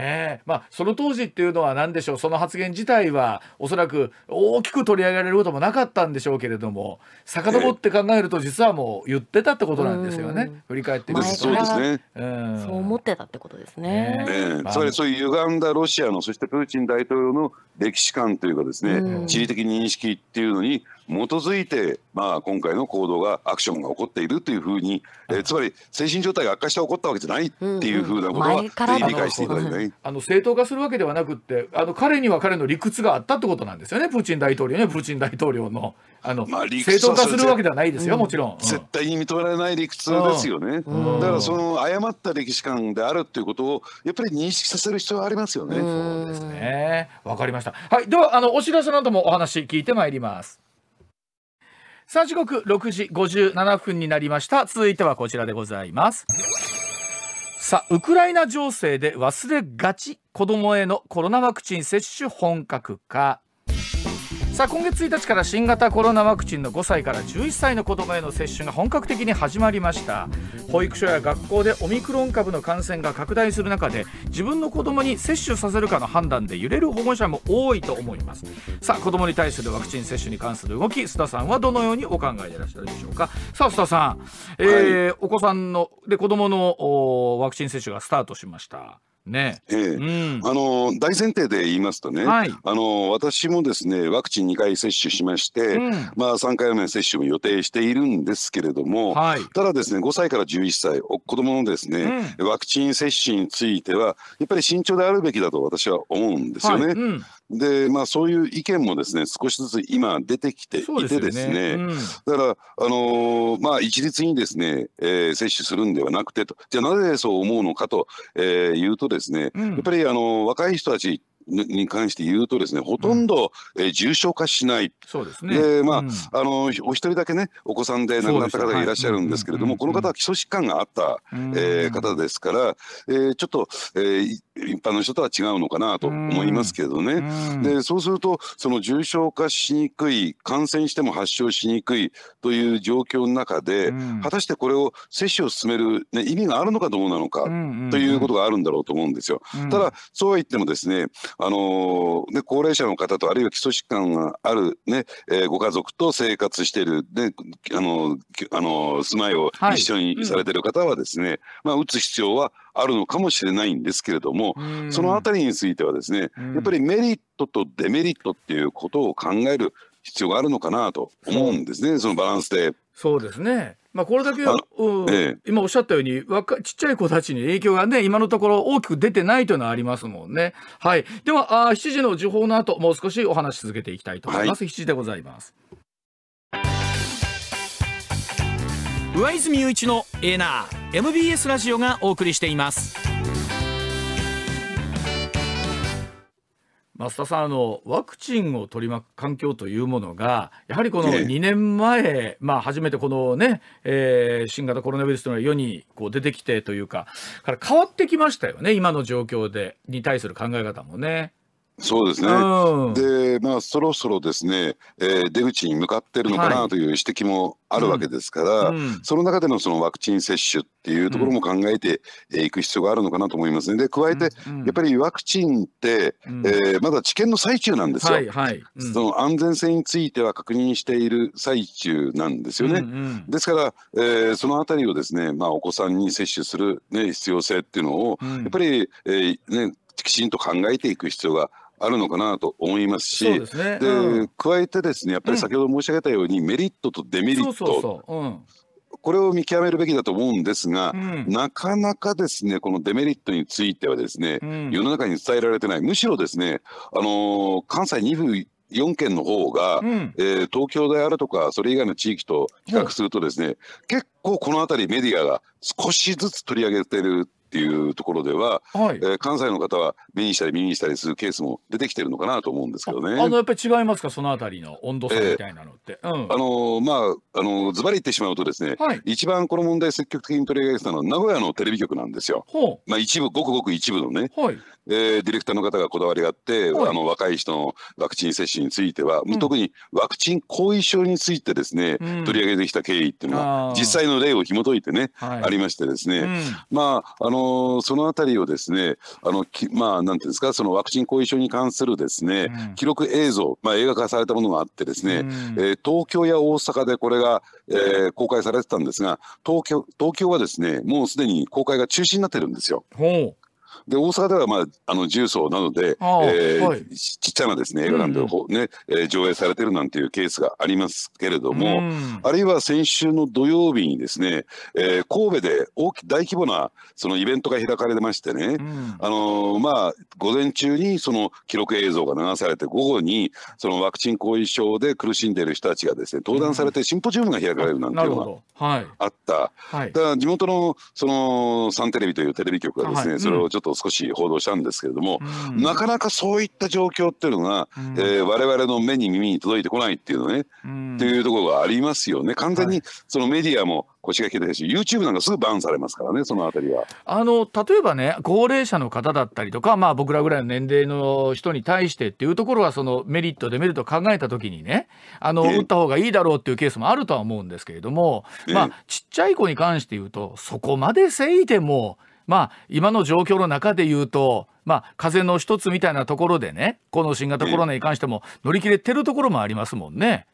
Speaker 2: まあその当時っていうのは何でしょうその発言自体はおそらく大きく取り上げられることもなかったんでしょうけれども遡って考えると実はもう言ってたってことなんですよね、振り返ってみると、そうですね、そ
Speaker 1: う思ってたってことですね。
Speaker 2: ね
Speaker 3: つまりそういう歪んだロシアのそしてプーチン大統領の歴史観というかですね、地理的認識っていうのに基づいて、まあ、今回の行動がアクションが起こっているというふうに、えー、つまり精神状態が悪化して起こったわけじゃないっていうふうなことは、うんうん、理解していただきたい
Speaker 2: あの正当化するわけではなくてあの彼には彼の理屈があったってことなんですよねプーチン大統領ねプーチン大統領のあの、まあ、理屈正当化するわけではないですよ、うん、もちろん、絶
Speaker 3: 対に認められない理屈ですよね、うん、だからその誤った歴史観であるということをやっぱり認識させる必要はありますよね。
Speaker 2: そうですねわかりましたはいではあのお知らせなどもお話聞いてまいります。さあ時刻6時57分になりました続いてはこちらでございますさあウクライナ情勢で忘れがち子供へのコロナワクチン接種本格化さあ今月1日から新型コロナワクチンの5歳から11歳の子どもへの接種が本格的に始まりました保育所や学校でオミクロン株の感染が拡大する中で自分の子どもに接種させるかの判断で揺れる保護者も多いと思いますさあ子どもに対するワクチン接種に関する動き須田さんはどのようにお考えでいらっしゃるでしょうかさあ須田さん、えー、はい、お子さんので子どものワクチン接種がスタートしました
Speaker 3: ねえうん、あの大前提で言いますとね、はい、あの私もですねワクチン2回接種しまして、うん、まあ、3回目の接種も予定しているんですけれども、はい、ただですね5歳から11歳子どものですね、うん、ワクチン接種についてはやっぱり慎重であるべきだと私は思うんですよね。はいで、まあ、そういう意見もですね少しずつ今出てきていてですね、うん、だから、あのー、まあ、一律にですね、えー、接種するんではなくてとじゃあなぜそう思うのかと、えー、いうとですね、うん、やっぱり、あのー、若い人たちに関して言うとですねほとんど、うん、えー、重症化しないそうですねで、まあ、うん、あのお一人だけねお子さんで亡くなった方がいらっしゃるんですけれども、はい、この方は基礎疾患があった、うん、えー、方ですから、えー、ちょっと、えー、一般の人とは違うのかなと思いますけどね。でそうするとその重症化しにくい感染しても発症しにくいという状況の中で果たしてこれを接種を進める、ね、意味があるのかどうなのかということがあるんだろうと思うんですよ。ただそうは言ってもですねあのね高齢者の方とあるいは基礎疾患があるね、えー、ご家族と生活してる、ね、あのあの住まいを一緒にされてる方はですね、はいうん、まあ、打つ必要はあるのかもしれないんですけれども、そのあたりについてはですね、やっぱりメリットとデメリットっていうことを考える必要があるのかなと思うんですね、そのバランスで。
Speaker 2: そうですね。まあ、これだけ、うんええ、今おっしゃったようにちっちゃい子たちに影響がね今のところ大きく出てないというのはありますもんね。はい、ではあ7時の情報の後もう少しお話し続けていきたいと思います。はい、7時でございます上泉雄一のエナー MBS ラジオがお送りしています増田さんあのワクチンを取り巻く環境というものがやはりこの2年前、ええ、まあ、初めてこのね、えー、新型コロナウイルスというのが世にこう出てきてというかから変わってきましたよね今の状況でに対する考え方もね。
Speaker 3: そうですね、でまあそろそろですね、えー、出口に向かってるのかなという指摘もあるわけですから、はいうん、その中でのそのワクチン接種っていうところも考えていく必要があるのかなと思いますね。で加えて、やっぱりワクチンって、えー、まだ治験の最中なんですよ、はいはい、その安全性については確認している最中なんですよね。うんうん、ですから、えー、そのあたりをですね、まあ、お子さんに接種する、ね、必要性っていうのを、やっぱり、えねきちんと考えていく必要があるのかなと思いますし、ね、で、うん、加えてですねやっぱり先ほど申し上げたように、うん、メリットとデメリット。そうそうそううんこれを見極めるべきだと思うんですが、うん、なかなかですねこのデメリットについてはですね、うん、世の中に伝えられてないむしろですね、あのー、関西2府4県の方が、うん、えー、東京であるとかそれ以外の地域と比較するとですね、結構この辺りメディアが少しずつ取り上げてるていうところでは、はい、えー、関西の方は目にしたり耳にしたりするケースも出てきてるのかなと思うんですけどね。あの
Speaker 2: やっぱり違いますかそのあたりの温度差みたい
Speaker 3: なのって。えーうん、あのー、まああのズバリ言ってしまうとですね、はい、一番この問題積極的に取り上げてたのは名古屋のテレビ局なんですよ。ほうまあ一部ごくごく一部のね。はい、えー、ディレクターの方がこだわりがあって、はい、あの若い人のワクチン接種については、うん、特にワクチン後遺症についてですね、うん、取り上げてきた経緯っていうのは実際の例を紐解いてね、はい、ありましてですね、うん、まああのー、そのあたりをですねあのきまあなんていうんですかそのワクチン後遺症に関するですね、記録映像、まあ、映画化されたものがあってですね、うん、えー、東京や大阪でこれが、えー、公開されてたんですが東京東京はですねもうすでに公開が中止になってるんですよ。ほうで大阪では、まあ、あの重曹なので、えーはい、ちっちゃなですね映画館で、うん、ねえー、上映されてるなんていうケースがありますけれども、うん、あるいは先週の土曜日にですね、えー、神戸で大大規模なそのイベントが開かれてましてね、うん、あのー、まあ、午前中にその記録映像が流されて午後にそのワクチン後遺症で苦しんでいる人たちがですね登壇されてシンポジウムが開かれるなんていうのがあった。はい、だから地元のそのサンテレビというテレビ局がですね、はい、それをちょっとことを少し報道したんですけれども、うん、なかなかそういった状況っていうのが、うん、えー、我々の目に耳に届いてこないっていうのね、うん、っていうところがありますよね。完全にそのメディアも腰が引けてるし、YouTube なんかすぐバンされますからね、そのあたりは。
Speaker 2: あの例えばね、高齢者の方だったりとか、まあ、僕らぐらいの年齢の人に対してっていうところは、そのメリット、デメリット考えた時にね、あの打った方がいいだろうっていうケースもあるとは思うんですけれども、まあ、ちっちゃい子に関して言うと、そこまでせいても、まあ今の状況の中で言うとまあ風邪の一つみたいなところでねこの新型コロナに関しても乗り切れてるところもありますもんね。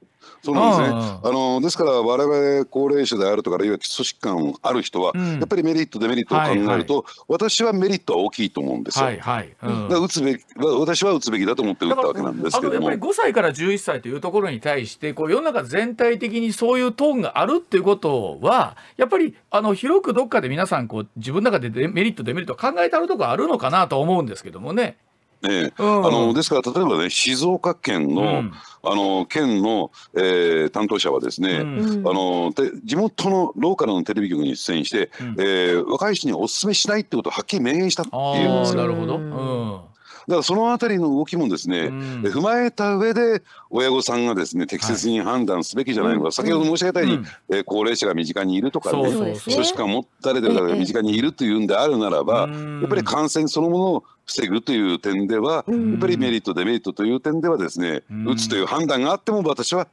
Speaker 3: そうなんですね。あのですから我々高齢者であるとかあるいは基礎疾患ある人は、うん、やっぱりメリットデメリットを考えると、はいはい、私はメリットは大きいと思うんですよ。はいはい。うん、打つべき私は打つべきだと思って打ったわけなんですけども。やっぱり
Speaker 2: 5歳から11歳というところに対してこう世の中全体的にそういうトーンがあるっていうことはやっぱりあの広くどっかで皆さんこう自分の中でメリットデメリット考えたるとこあるのかなと思うんですけどもね。
Speaker 3: ええ、あのですから例えばね静岡県の、うん、あの県の、えー、担当者はですね、うん、あの地元のローカルのテレビ局に出演して、うん、えー、若い人にお勧めしないってことをはっきり明言したっていうんですよ。なるほど、うんからそのあたりの動きもですね、うん、踏まえた上で親御さんがですね適切に判断すべきじゃないのか、はい、先ほど申し上げたように、うん、高齢者が身近にいるとかね基礎疾患を持たれてる方が身近にいるというんであるならば、やっぱり感染そのものを防ぐという点では、やっぱりメリットデメリットという点ではですね、打つという判断があっても私は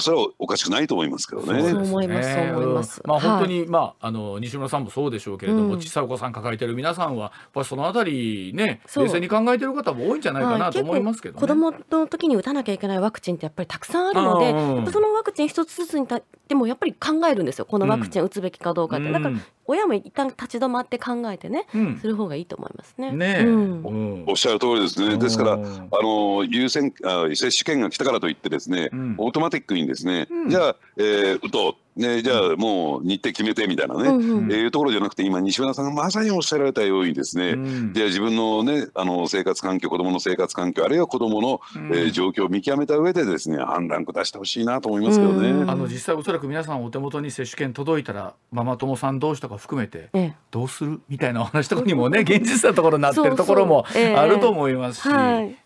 Speaker 3: それはおかしくないと思いますけどね。そう思います、そう思います。まあ、本当
Speaker 2: に、はい、まあ、あの、西村さんもそうでしょうけれども、うん、さお子さん抱えてる皆さんは。やっそのあたり、ね、冷静に考えてる方も多いんじゃないかなと思いますけど、ねはい、子
Speaker 1: 供の時に打たなきゃいけないワクチンって、やっぱりたくさんあるので、そのワクチン一つずつにた、でも、やっぱり考えるんですよ。このワクチン打つべきかどうかって、うん、だから。親も一旦立ち止まって考えてね、うん、する方がいいと思いますね。ね、う
Speaker 3: ん、おっしゃる通りですね。ですから、あの優先あ接種券が来たからといってですね、オートマティックにですね、うん、じゃあ、えー、打とうえじゃあもう日程決めてみたいなね、うんうん、えいうところじゃなくて今西村さんがまさにおっしゃられたようにですね、うん、じゃあ自分のねあの生活環境子どもの生活環境あるいは子どもの、うん、えー、状況を見極めた上でですね判断出してほしいなと思いますけどね、うん、あの実
Speaker 2: 際おそらく皆さんお手元に接種券届いたらママ友さん同士とか含めて、
Speaker 3: どうするみ
Speaker 2: たいなお話とかにもね現実なところになってるところも あると思いますし、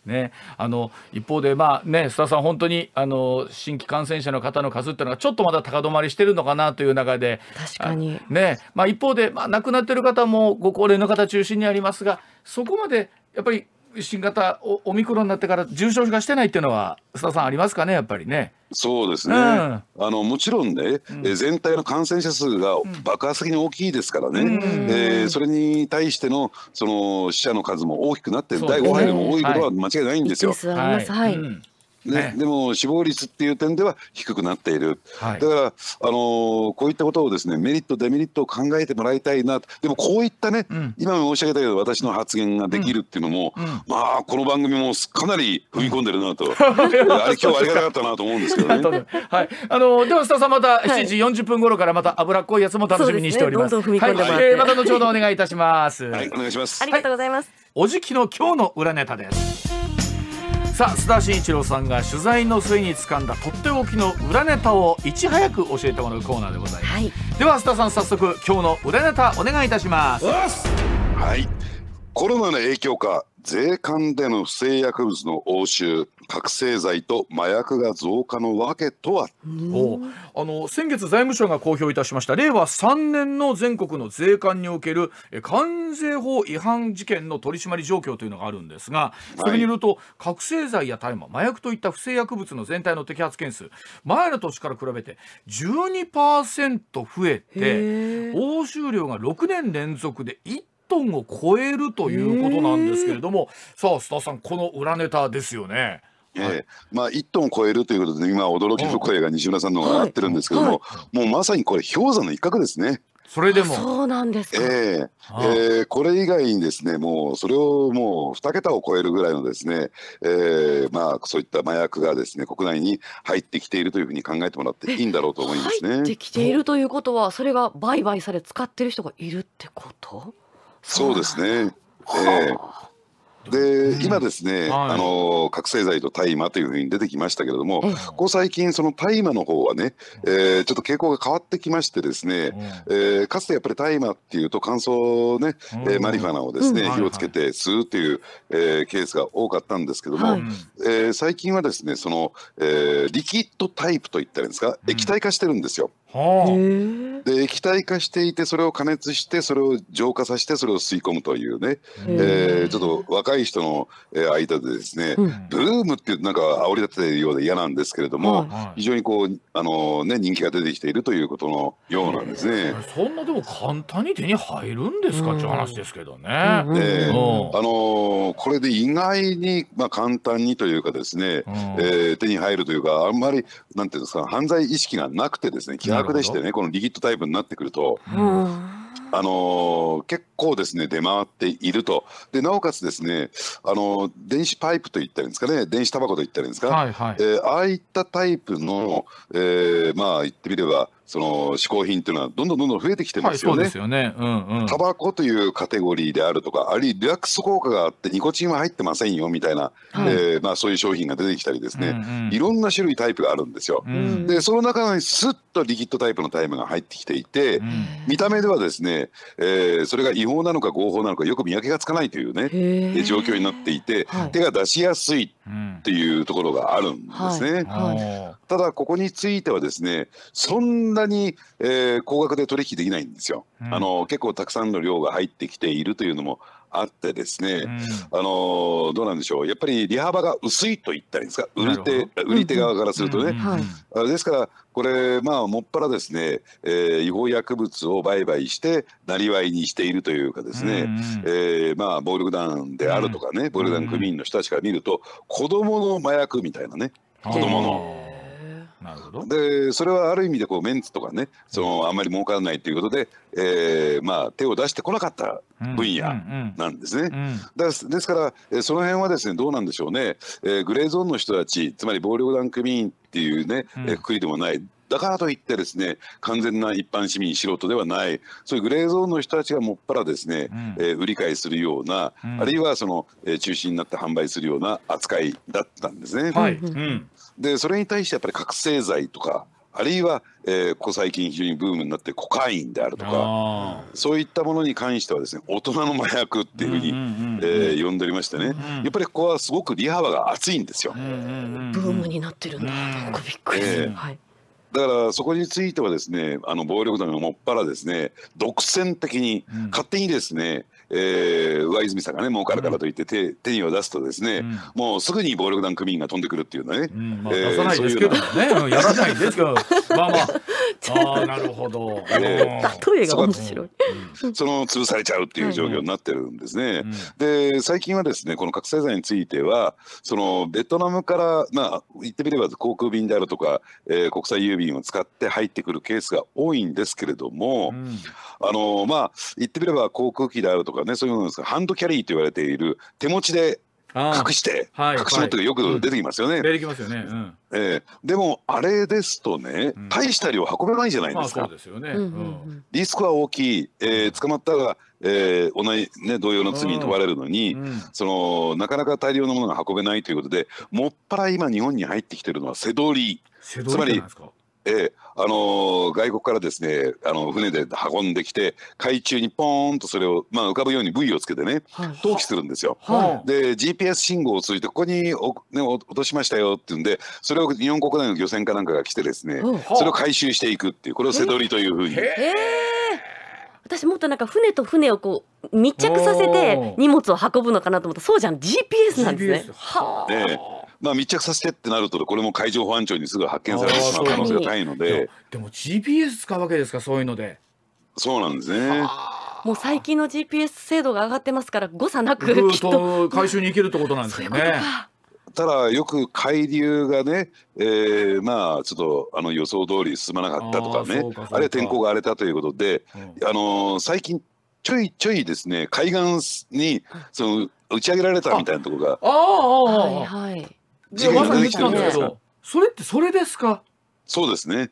Speaker 2: ねあの一方でまあね須田さん本当にあの新規感染者の方の数っていうのはちょっとまだ高止まりしてしてるのかなという中で確かにねまあ、一方で、まあ、亡くなってる方もご高齢の方中心にありますがそこまでやっぱり新型オミクロンになってから重症化してないっていうのは須田さんありますかねやっぱ
Speaker 3: りね。そうですね、うん、あのもちろんね、うん、全体の感染者数が爆発的に大きいですからね、うん、えー、それに対してのその死者の数も大きくなって、ね、第5波よりも多いことは間違いないんですよ。はいね、でも死亡率っていう点では低くなっている、はい、だから、あのー、こういったことをですねメリット、デメリットを考えてもらいたいなでもこういったね、うん、今申し上げたけど私の発言ができるっていうのも、うんうん、まあこの番組もかなり踏み込んでるなと あれ今日ありがたかったなと思うんですけどね。
Speaker 2: はい、あのー、では須田さんまた7時40分頃からまた脂っこいやつも楽しみにしております。はいまた後ほどお願いいたします。はいお願いします。あ
Speaker 1: りがとうございます。
Speaker 2: おじきの今日の裏ネタです。さあ須田慎一郎さんが取材の末に掴んだとっておきの裏ネタをいち早く教えてもらうコーナーでございます、はい、では須田さん早速今日の裏ネタお願いいたします
Speaker 3: はいコロナの影響か税関での不正薬物の押収覚醒剤と麻薬が増加の訳とは
Speaker 2: おあの先月財務省が公表いたしました令和3年の全国の税関における関税法違反事件の取り締まり状況というのがあるんですがそれによると、はい、覚醒剤や大麻麻薬といった不正薬物の全体の摘発件数前の年から比べて12%増えて押収量が6年連続で1トンを超えるということなんですけれども、さあ須田さんこの裏ネタですよね。
Speaker 3: ええまあ1トンを超えるということで、今驚きの声が西村さんの方が上ってるんですけども、もうまさにこれ氷山の一角ですね。それでも。
Speaker 1: そうなんですか。
Speaker 3: えー、ああえー、これ以外にですね、もうそれをもう二桁を超えるぐらいのですね、えー、まあそういった麻薬がですね国内に入ってきているというふうに考えてもらっていいんだろうと思いますね。入ってき
Speaker 1: ているということは、それが売買され使ってる人がいるってこと？
Speaker 3: そうですね。ええー、で、今ですね、はい、あの覚醒剤と大麻というふうに出てきましたけれども、ここ最近その大麻の方はね、えー、ちょっと傾向が変わってきましてですね、えー、かつてやっぱり大麻っていうと乾燥ね、えー、マリファナをですね、火をつけて吸うっていう、えー、ケースが多かったんですけども、はえー、最近はですねその、えー、リキッドタイプといったらいいんですか液体化してるんですよ。はあ、で液体化していてそれを加熱してそれを浄化させてそれを吸い込むというね、えー、ちょっと若い人の間でですね、うん、ブームっていうなんか煽り立ててるようで嫌なんですけれども、はい、非常にこうあの、ね、人気が出てきているということのようなんですね。
Speaker 2: そんなでも簡単に手に入るんですかってい話ですけどね。で、あの
Speaker 3: ー、これで意外に、まあ、簡単にというかですね、うん、えー、手に入るというかあんまりなんていうんですか犯罪意識がなくてですね楽でしてねこのリキッドタイプになってくると。あのー、結構ですね出回っているとでなおかつですね、あのー、電子パイプといったらいいんですかね電子タバコといったらいいんですか、はいはい、えー、ああいったタイプの、えまあ言ってみればその嗜好品っていうのはどんどんどんどん増えてきてますよね。タバコというカテゴリーであるとか、あるいはリラックス効果があってニコチンは入ってませんよみたいな、はい、えー、まあそういう商品が出てきたりですね、うんうん、いろんな種類タイプがあるんですよ。うん、で、その中にスッとリキッドタイプのタイムが入ってきていて、うん、見た目ではですね、えー、それが違法なのか合法なのかよく見分けがつかないというね、状況になっていて、はい、手が出しやすいっていうところがあるんですね。ただここについてはですね、そんななに、えー、高額で取引できないんですよ、うん、あの。結構たくさんの量が入ってきているというのもあってですね、うん、あのどうなんでしょうやっぱり利幅が薄いと言ったらいいんですか売り手売り手側からするとね、うんうん、ですからこれまあもっぱらですね、えー、違法薬物を売買してなりわいにしているというかですね、うんえー、まあ暴力団であるとかね、暴力団組員の人たちから見ると子どもの麻薬みたいなね子どもの。なるほどでそれはある意味でこうメンツとかねそのあんまり儲からないということで、えーまあ、手を出してこなかった分野なんですね。ですですから、その辺はですねどうなんでしょうね、えー、グレーゾーンの人たちつまり暴力団組員っていうね、えくくりでもない。だからといってですね完全な一般市民素人ではないそういうグレーゾーンの人たちがもっぱらですね、うん、えー、売り買いするような、うん、あるいはその、えー、中心になって販売するような扱いだったんですね。はい、うんでそれに対してやっぱり覚醒剤とかあるいは、えー、ここ最近非常にブームになってコカインであるとかそういったものに関してはですね大人の麻薬っていうふうに、うえー、呼んでおりましてね、うん、やっぱりここはすごく利幅が厚いんですよ。ブーム
Speaker 1: になってるんだ、なんか
Speaker 3: びっくりする、えーはいだからそこについてはですねあの暴力団がもっぱらですね独占的に勝手にですね、えー、上泉さんがね、儲かるからと言って手うん、手にを出すとですね、うん、もうすぐに暴力団組員が飛んでくるっていうのはね。うんまあ、出さないですけどね、ううやらないですけど、まあまあ、あなるほど。えー、例えが面白い。その潰されちゃうっていう状況になってるんですね。で最近はですねこの覚醒剤についてはそのベトナムからまあ言ってみれば航空便であるとか、えー、国際郵便を使って入ってくるケースが多いんですけれども、うん、あのまあ言ってみれば航空機であるとかねそういうものですがハンドキャリーと言われている手持ちで隠して、はい、隠し持ってよく出てきますよね。うん、出
Speaker 2: てきますよね。うん、
Speaker 3: えー、でもあれですとね、うん、大した量運べないじゃないですか。まあ、そうです
Speaker 2: よね、うん、
Speaker 3: リスクは大きい、えー、捕まったが、えー、同じ、ね、同様の罪に問われるのに、そのなかなか大量のものが運べないということでもっぱら今日本に入ってきてるのは背取り。つまりえー、あのー、外国からですねあの船で運んできて海中にポーンとそれを、まあ、浮かぶようにブイをつけてね、投棄するんですよ。はい、で GPS 信号を通じてここにお、ね、落としましたよっていうんでそれを日本国内の漁船かなんかが来てですね、うん、それを回収していくっていうこれを瀬取りというふうに。
Speaker 1: 私もっとなんか船と船をこう密着させて荷物を運ぶのかなと思ったそうじゃん GPS なんですね。GPS は
Speaker 3: あ、ねまあ、密着させてってなるとこれも海上保安庁にすぐ発見されてしまう可能性が高いので
Speaker 2: でも GPS 使うわけですかそういうのでそう
Speaker 3: なんですね
Speaker 1: もう最近の GPS 制度が上がってますから誤差なくきっと回
Speaker 2: 収に行けるってことなんですよ
Speaker 3: ね。ただよく海流がね、えー、まあちょっとあの予想通り進まなかったとかねあるいは天候が荒れたということで、うん、あの最近ちょいちょいですね海岸にその打ち上げられたみたいなところがあ
Speaker 2: あ、はいはい、自分でできてるんですか。それってそれで
Speaker 3: すか。そうですね。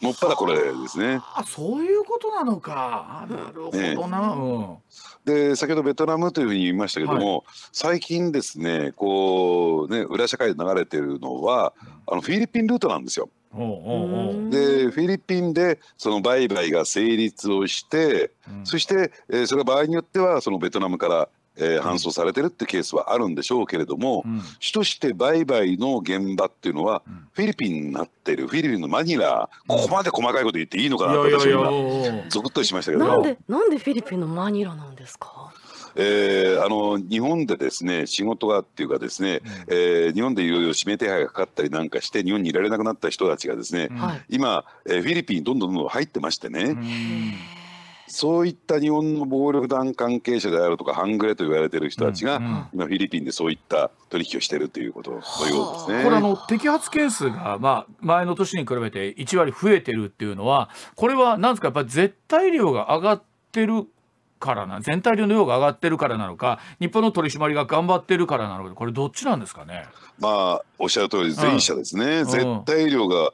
Speaker 3: もっぱらこれですね。
Speaker 2: あ、そういうことなのか。なるほどな。ね、
Speaker 3: で、先ほどベトナムというふうに言いましたけども、はい、最近ですね、こうね裏社会で流れてるのはあのフィリピンルートなんですよ。
Speaker 2: でフ
Speaker 3: ィリピンでその売買が成立をして、うん、そして、えー、それが場合によってはそのベトナムからえー、搬送されてるってケースはあるんでしょうけれども、うん、主として売買の現場っていうのはフィリピンになってるフィリピンのマニラここまで細かいこと言っていいのかなと私今ゾクっとしましたけどなんで
Speaker 1: なんでフィリピンのマニラなんですか
Speaker 3: えー、あの日本でですね仕事がっていうかですね、えー、日本でいろいろ指名手配がかかったりなんかして日本にいられなくなった人たちがですね、うん、今、えー、フィリピンにどんどんどんどん入ってましてね、そういった日本の暴力団関係者であるとか半グレと言われてる人たちが、今フィリピンでそういった取引をしているということのようですね。これあの
Speaker 2: 摘発件数が、まあ、前の年に比べて1割増えてるっていうのはこれは何ですかやっぱり絶対量が上がってるからな全体量の量が上がってるからなのか日本の取り締まりが頑張ってるからなのかこれどっちなんですか
Speaker 3: ねまあおっしゃる通り前者ですね、うん、絶対量が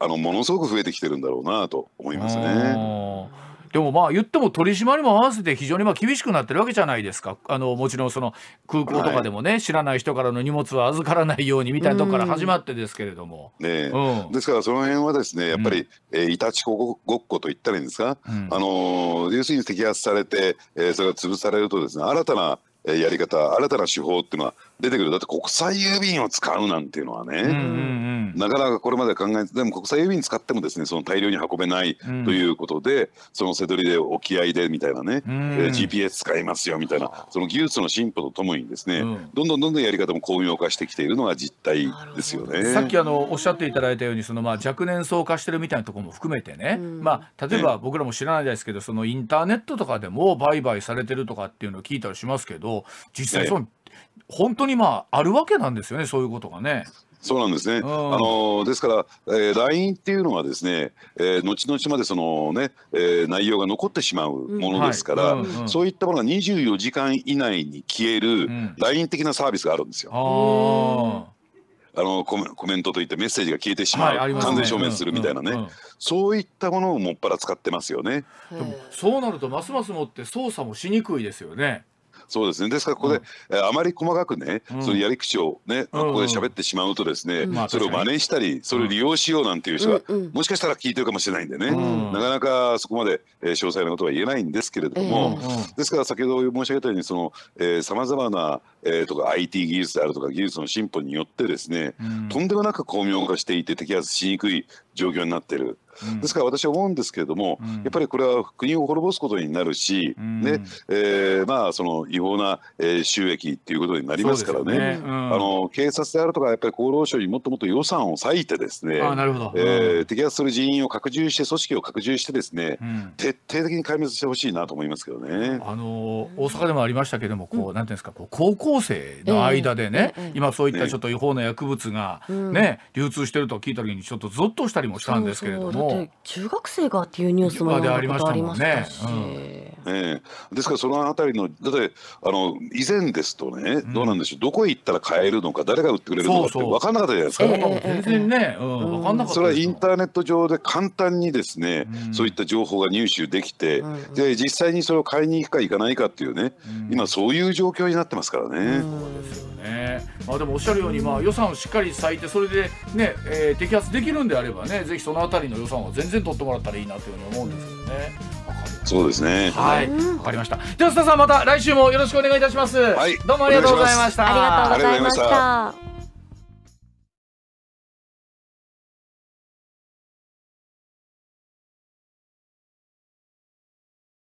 Speaker 3: あのものすごく増えてきてるんだろうなと思います
Speaker 2: ね。でもまあ言っても取り締まりも合わせて非常にま厳しくなってるわけじゃないですかあのもちろんその空港とかでもね、はい、知らない人からの荷物は預からないようにみたいなとこから始まってですけれども、
Speaker 3: ねうん、ですからその辺はですねやっぱり、うん、えー、いたちごっこと言ったらいいんですか、うん、あの要するに摘発されて、えー、それが潰されるとですね新たなやり方新たな手法っていうのは出てくるだって国際郵便を使うなんていうのはね、うんうんうん、なかなかこれまで考えでも国際郵便使ってもですねその大量に運べないということで、うん、そのせどりで沖合でみたいなね、うん、えー、GPS 使いますよみたいなその技術の進歩とともにですね、うん、どんどんどんどんやり方も巧妙化してきているのが実態ですよね。さっきあ
Speaker 2: のおっしゃっていただいたようにそのまあ若年層化してるみたいなところも含めてね、まあ例えば僕らも知らないですけどそのインターネットとかでも売買されてるとかっていうのを聞いたりしますけど実際その本当にまああるわけなんですよねそういうことがね。
Speaker 3: そうなんですね。あのですから、えー、LINE っていうのはですね、えー、後々までそのね、えー、内容が残ってしまうものですから、うんはいうんうん、そういったものが24時間以内に消える LINE 的なサービスがあるんですよ。うんあのコメントといってメッセージが消えてしまう、はいまね、完全消滅するみたいなね、うんうんうん、そういったものをもっぱら使ってますよね。
Speaker 2: そうなるとますますもって操作もしにくいですよ
Speaker 3: ね。そうですねですからここで、うん、あまり細かくね、うそのやり口をね、ここで喋ってしまうとですね、うん、それを真似したりそれを利用しようなんていう人が、もしかしたら聞いてるかもしれないんでね、なかなかそこまで、えー、詳細なことは言えないんですけれども、ですから先ほど申し上げたようにそのさまざまな、えー、とか IT 技術であるとか技術の進歩によってですね、とんでもなく巧妙化していて摘発しにくい状況になっている。ですから私は思うんですけれども、うん、やっぱりこれは国を滅ぼすことになるし、うん、ねえー、まあその違法な、え収益っていうことになりますからね、ねうん、あの警察であるとかやっぱり厚労省にもっともっと予算を割いてですね、なるほどえー、摘発する人員を拡充して組織を拡充してですね、徹底的に壊滅してほしいなと思いますけどね。
Speaker 2: あの大阪でもありましたけれども、こう、なんていうんですか、こう高校生の間でね、えー、今そういったちょっと違法な薬物がね、ね流通してると聞いた時にちょっ
Speaker 3: とぞっとしたりもしたんですけれども。も
Speaker 1: 中学生がっていうニュースもありましたし、ねう
Speaker 3: んえー、ですからそのあたりのだってあの以前ですとね、どうなんでしょうどこへ行ったら買えるのか誰が売ってくれるのかって分かんなかったじゃないですか。全然ね、分かんなかったそれはインターネット上で簡単にですね、そういった情報が入手できて、で実際にそれを買いに行くか行かないかっていうね、今そういう状況になってますからね。そう
Speaker 2: ですねね、まあ、でもおっしゃるように、まあ、予算をしっかり割いてそれでね、ねえー、摘発できるんであればねぜひその辺りの予算は全然取ってもらったらいいなというふうに思うんですけどね。
Speaker 3: そうですね。はい、わかりました。
Speaker 2: では、須田さん、また来週もよろしくお願いいたします。はい、どうもありがとうございました。ありがとうございました。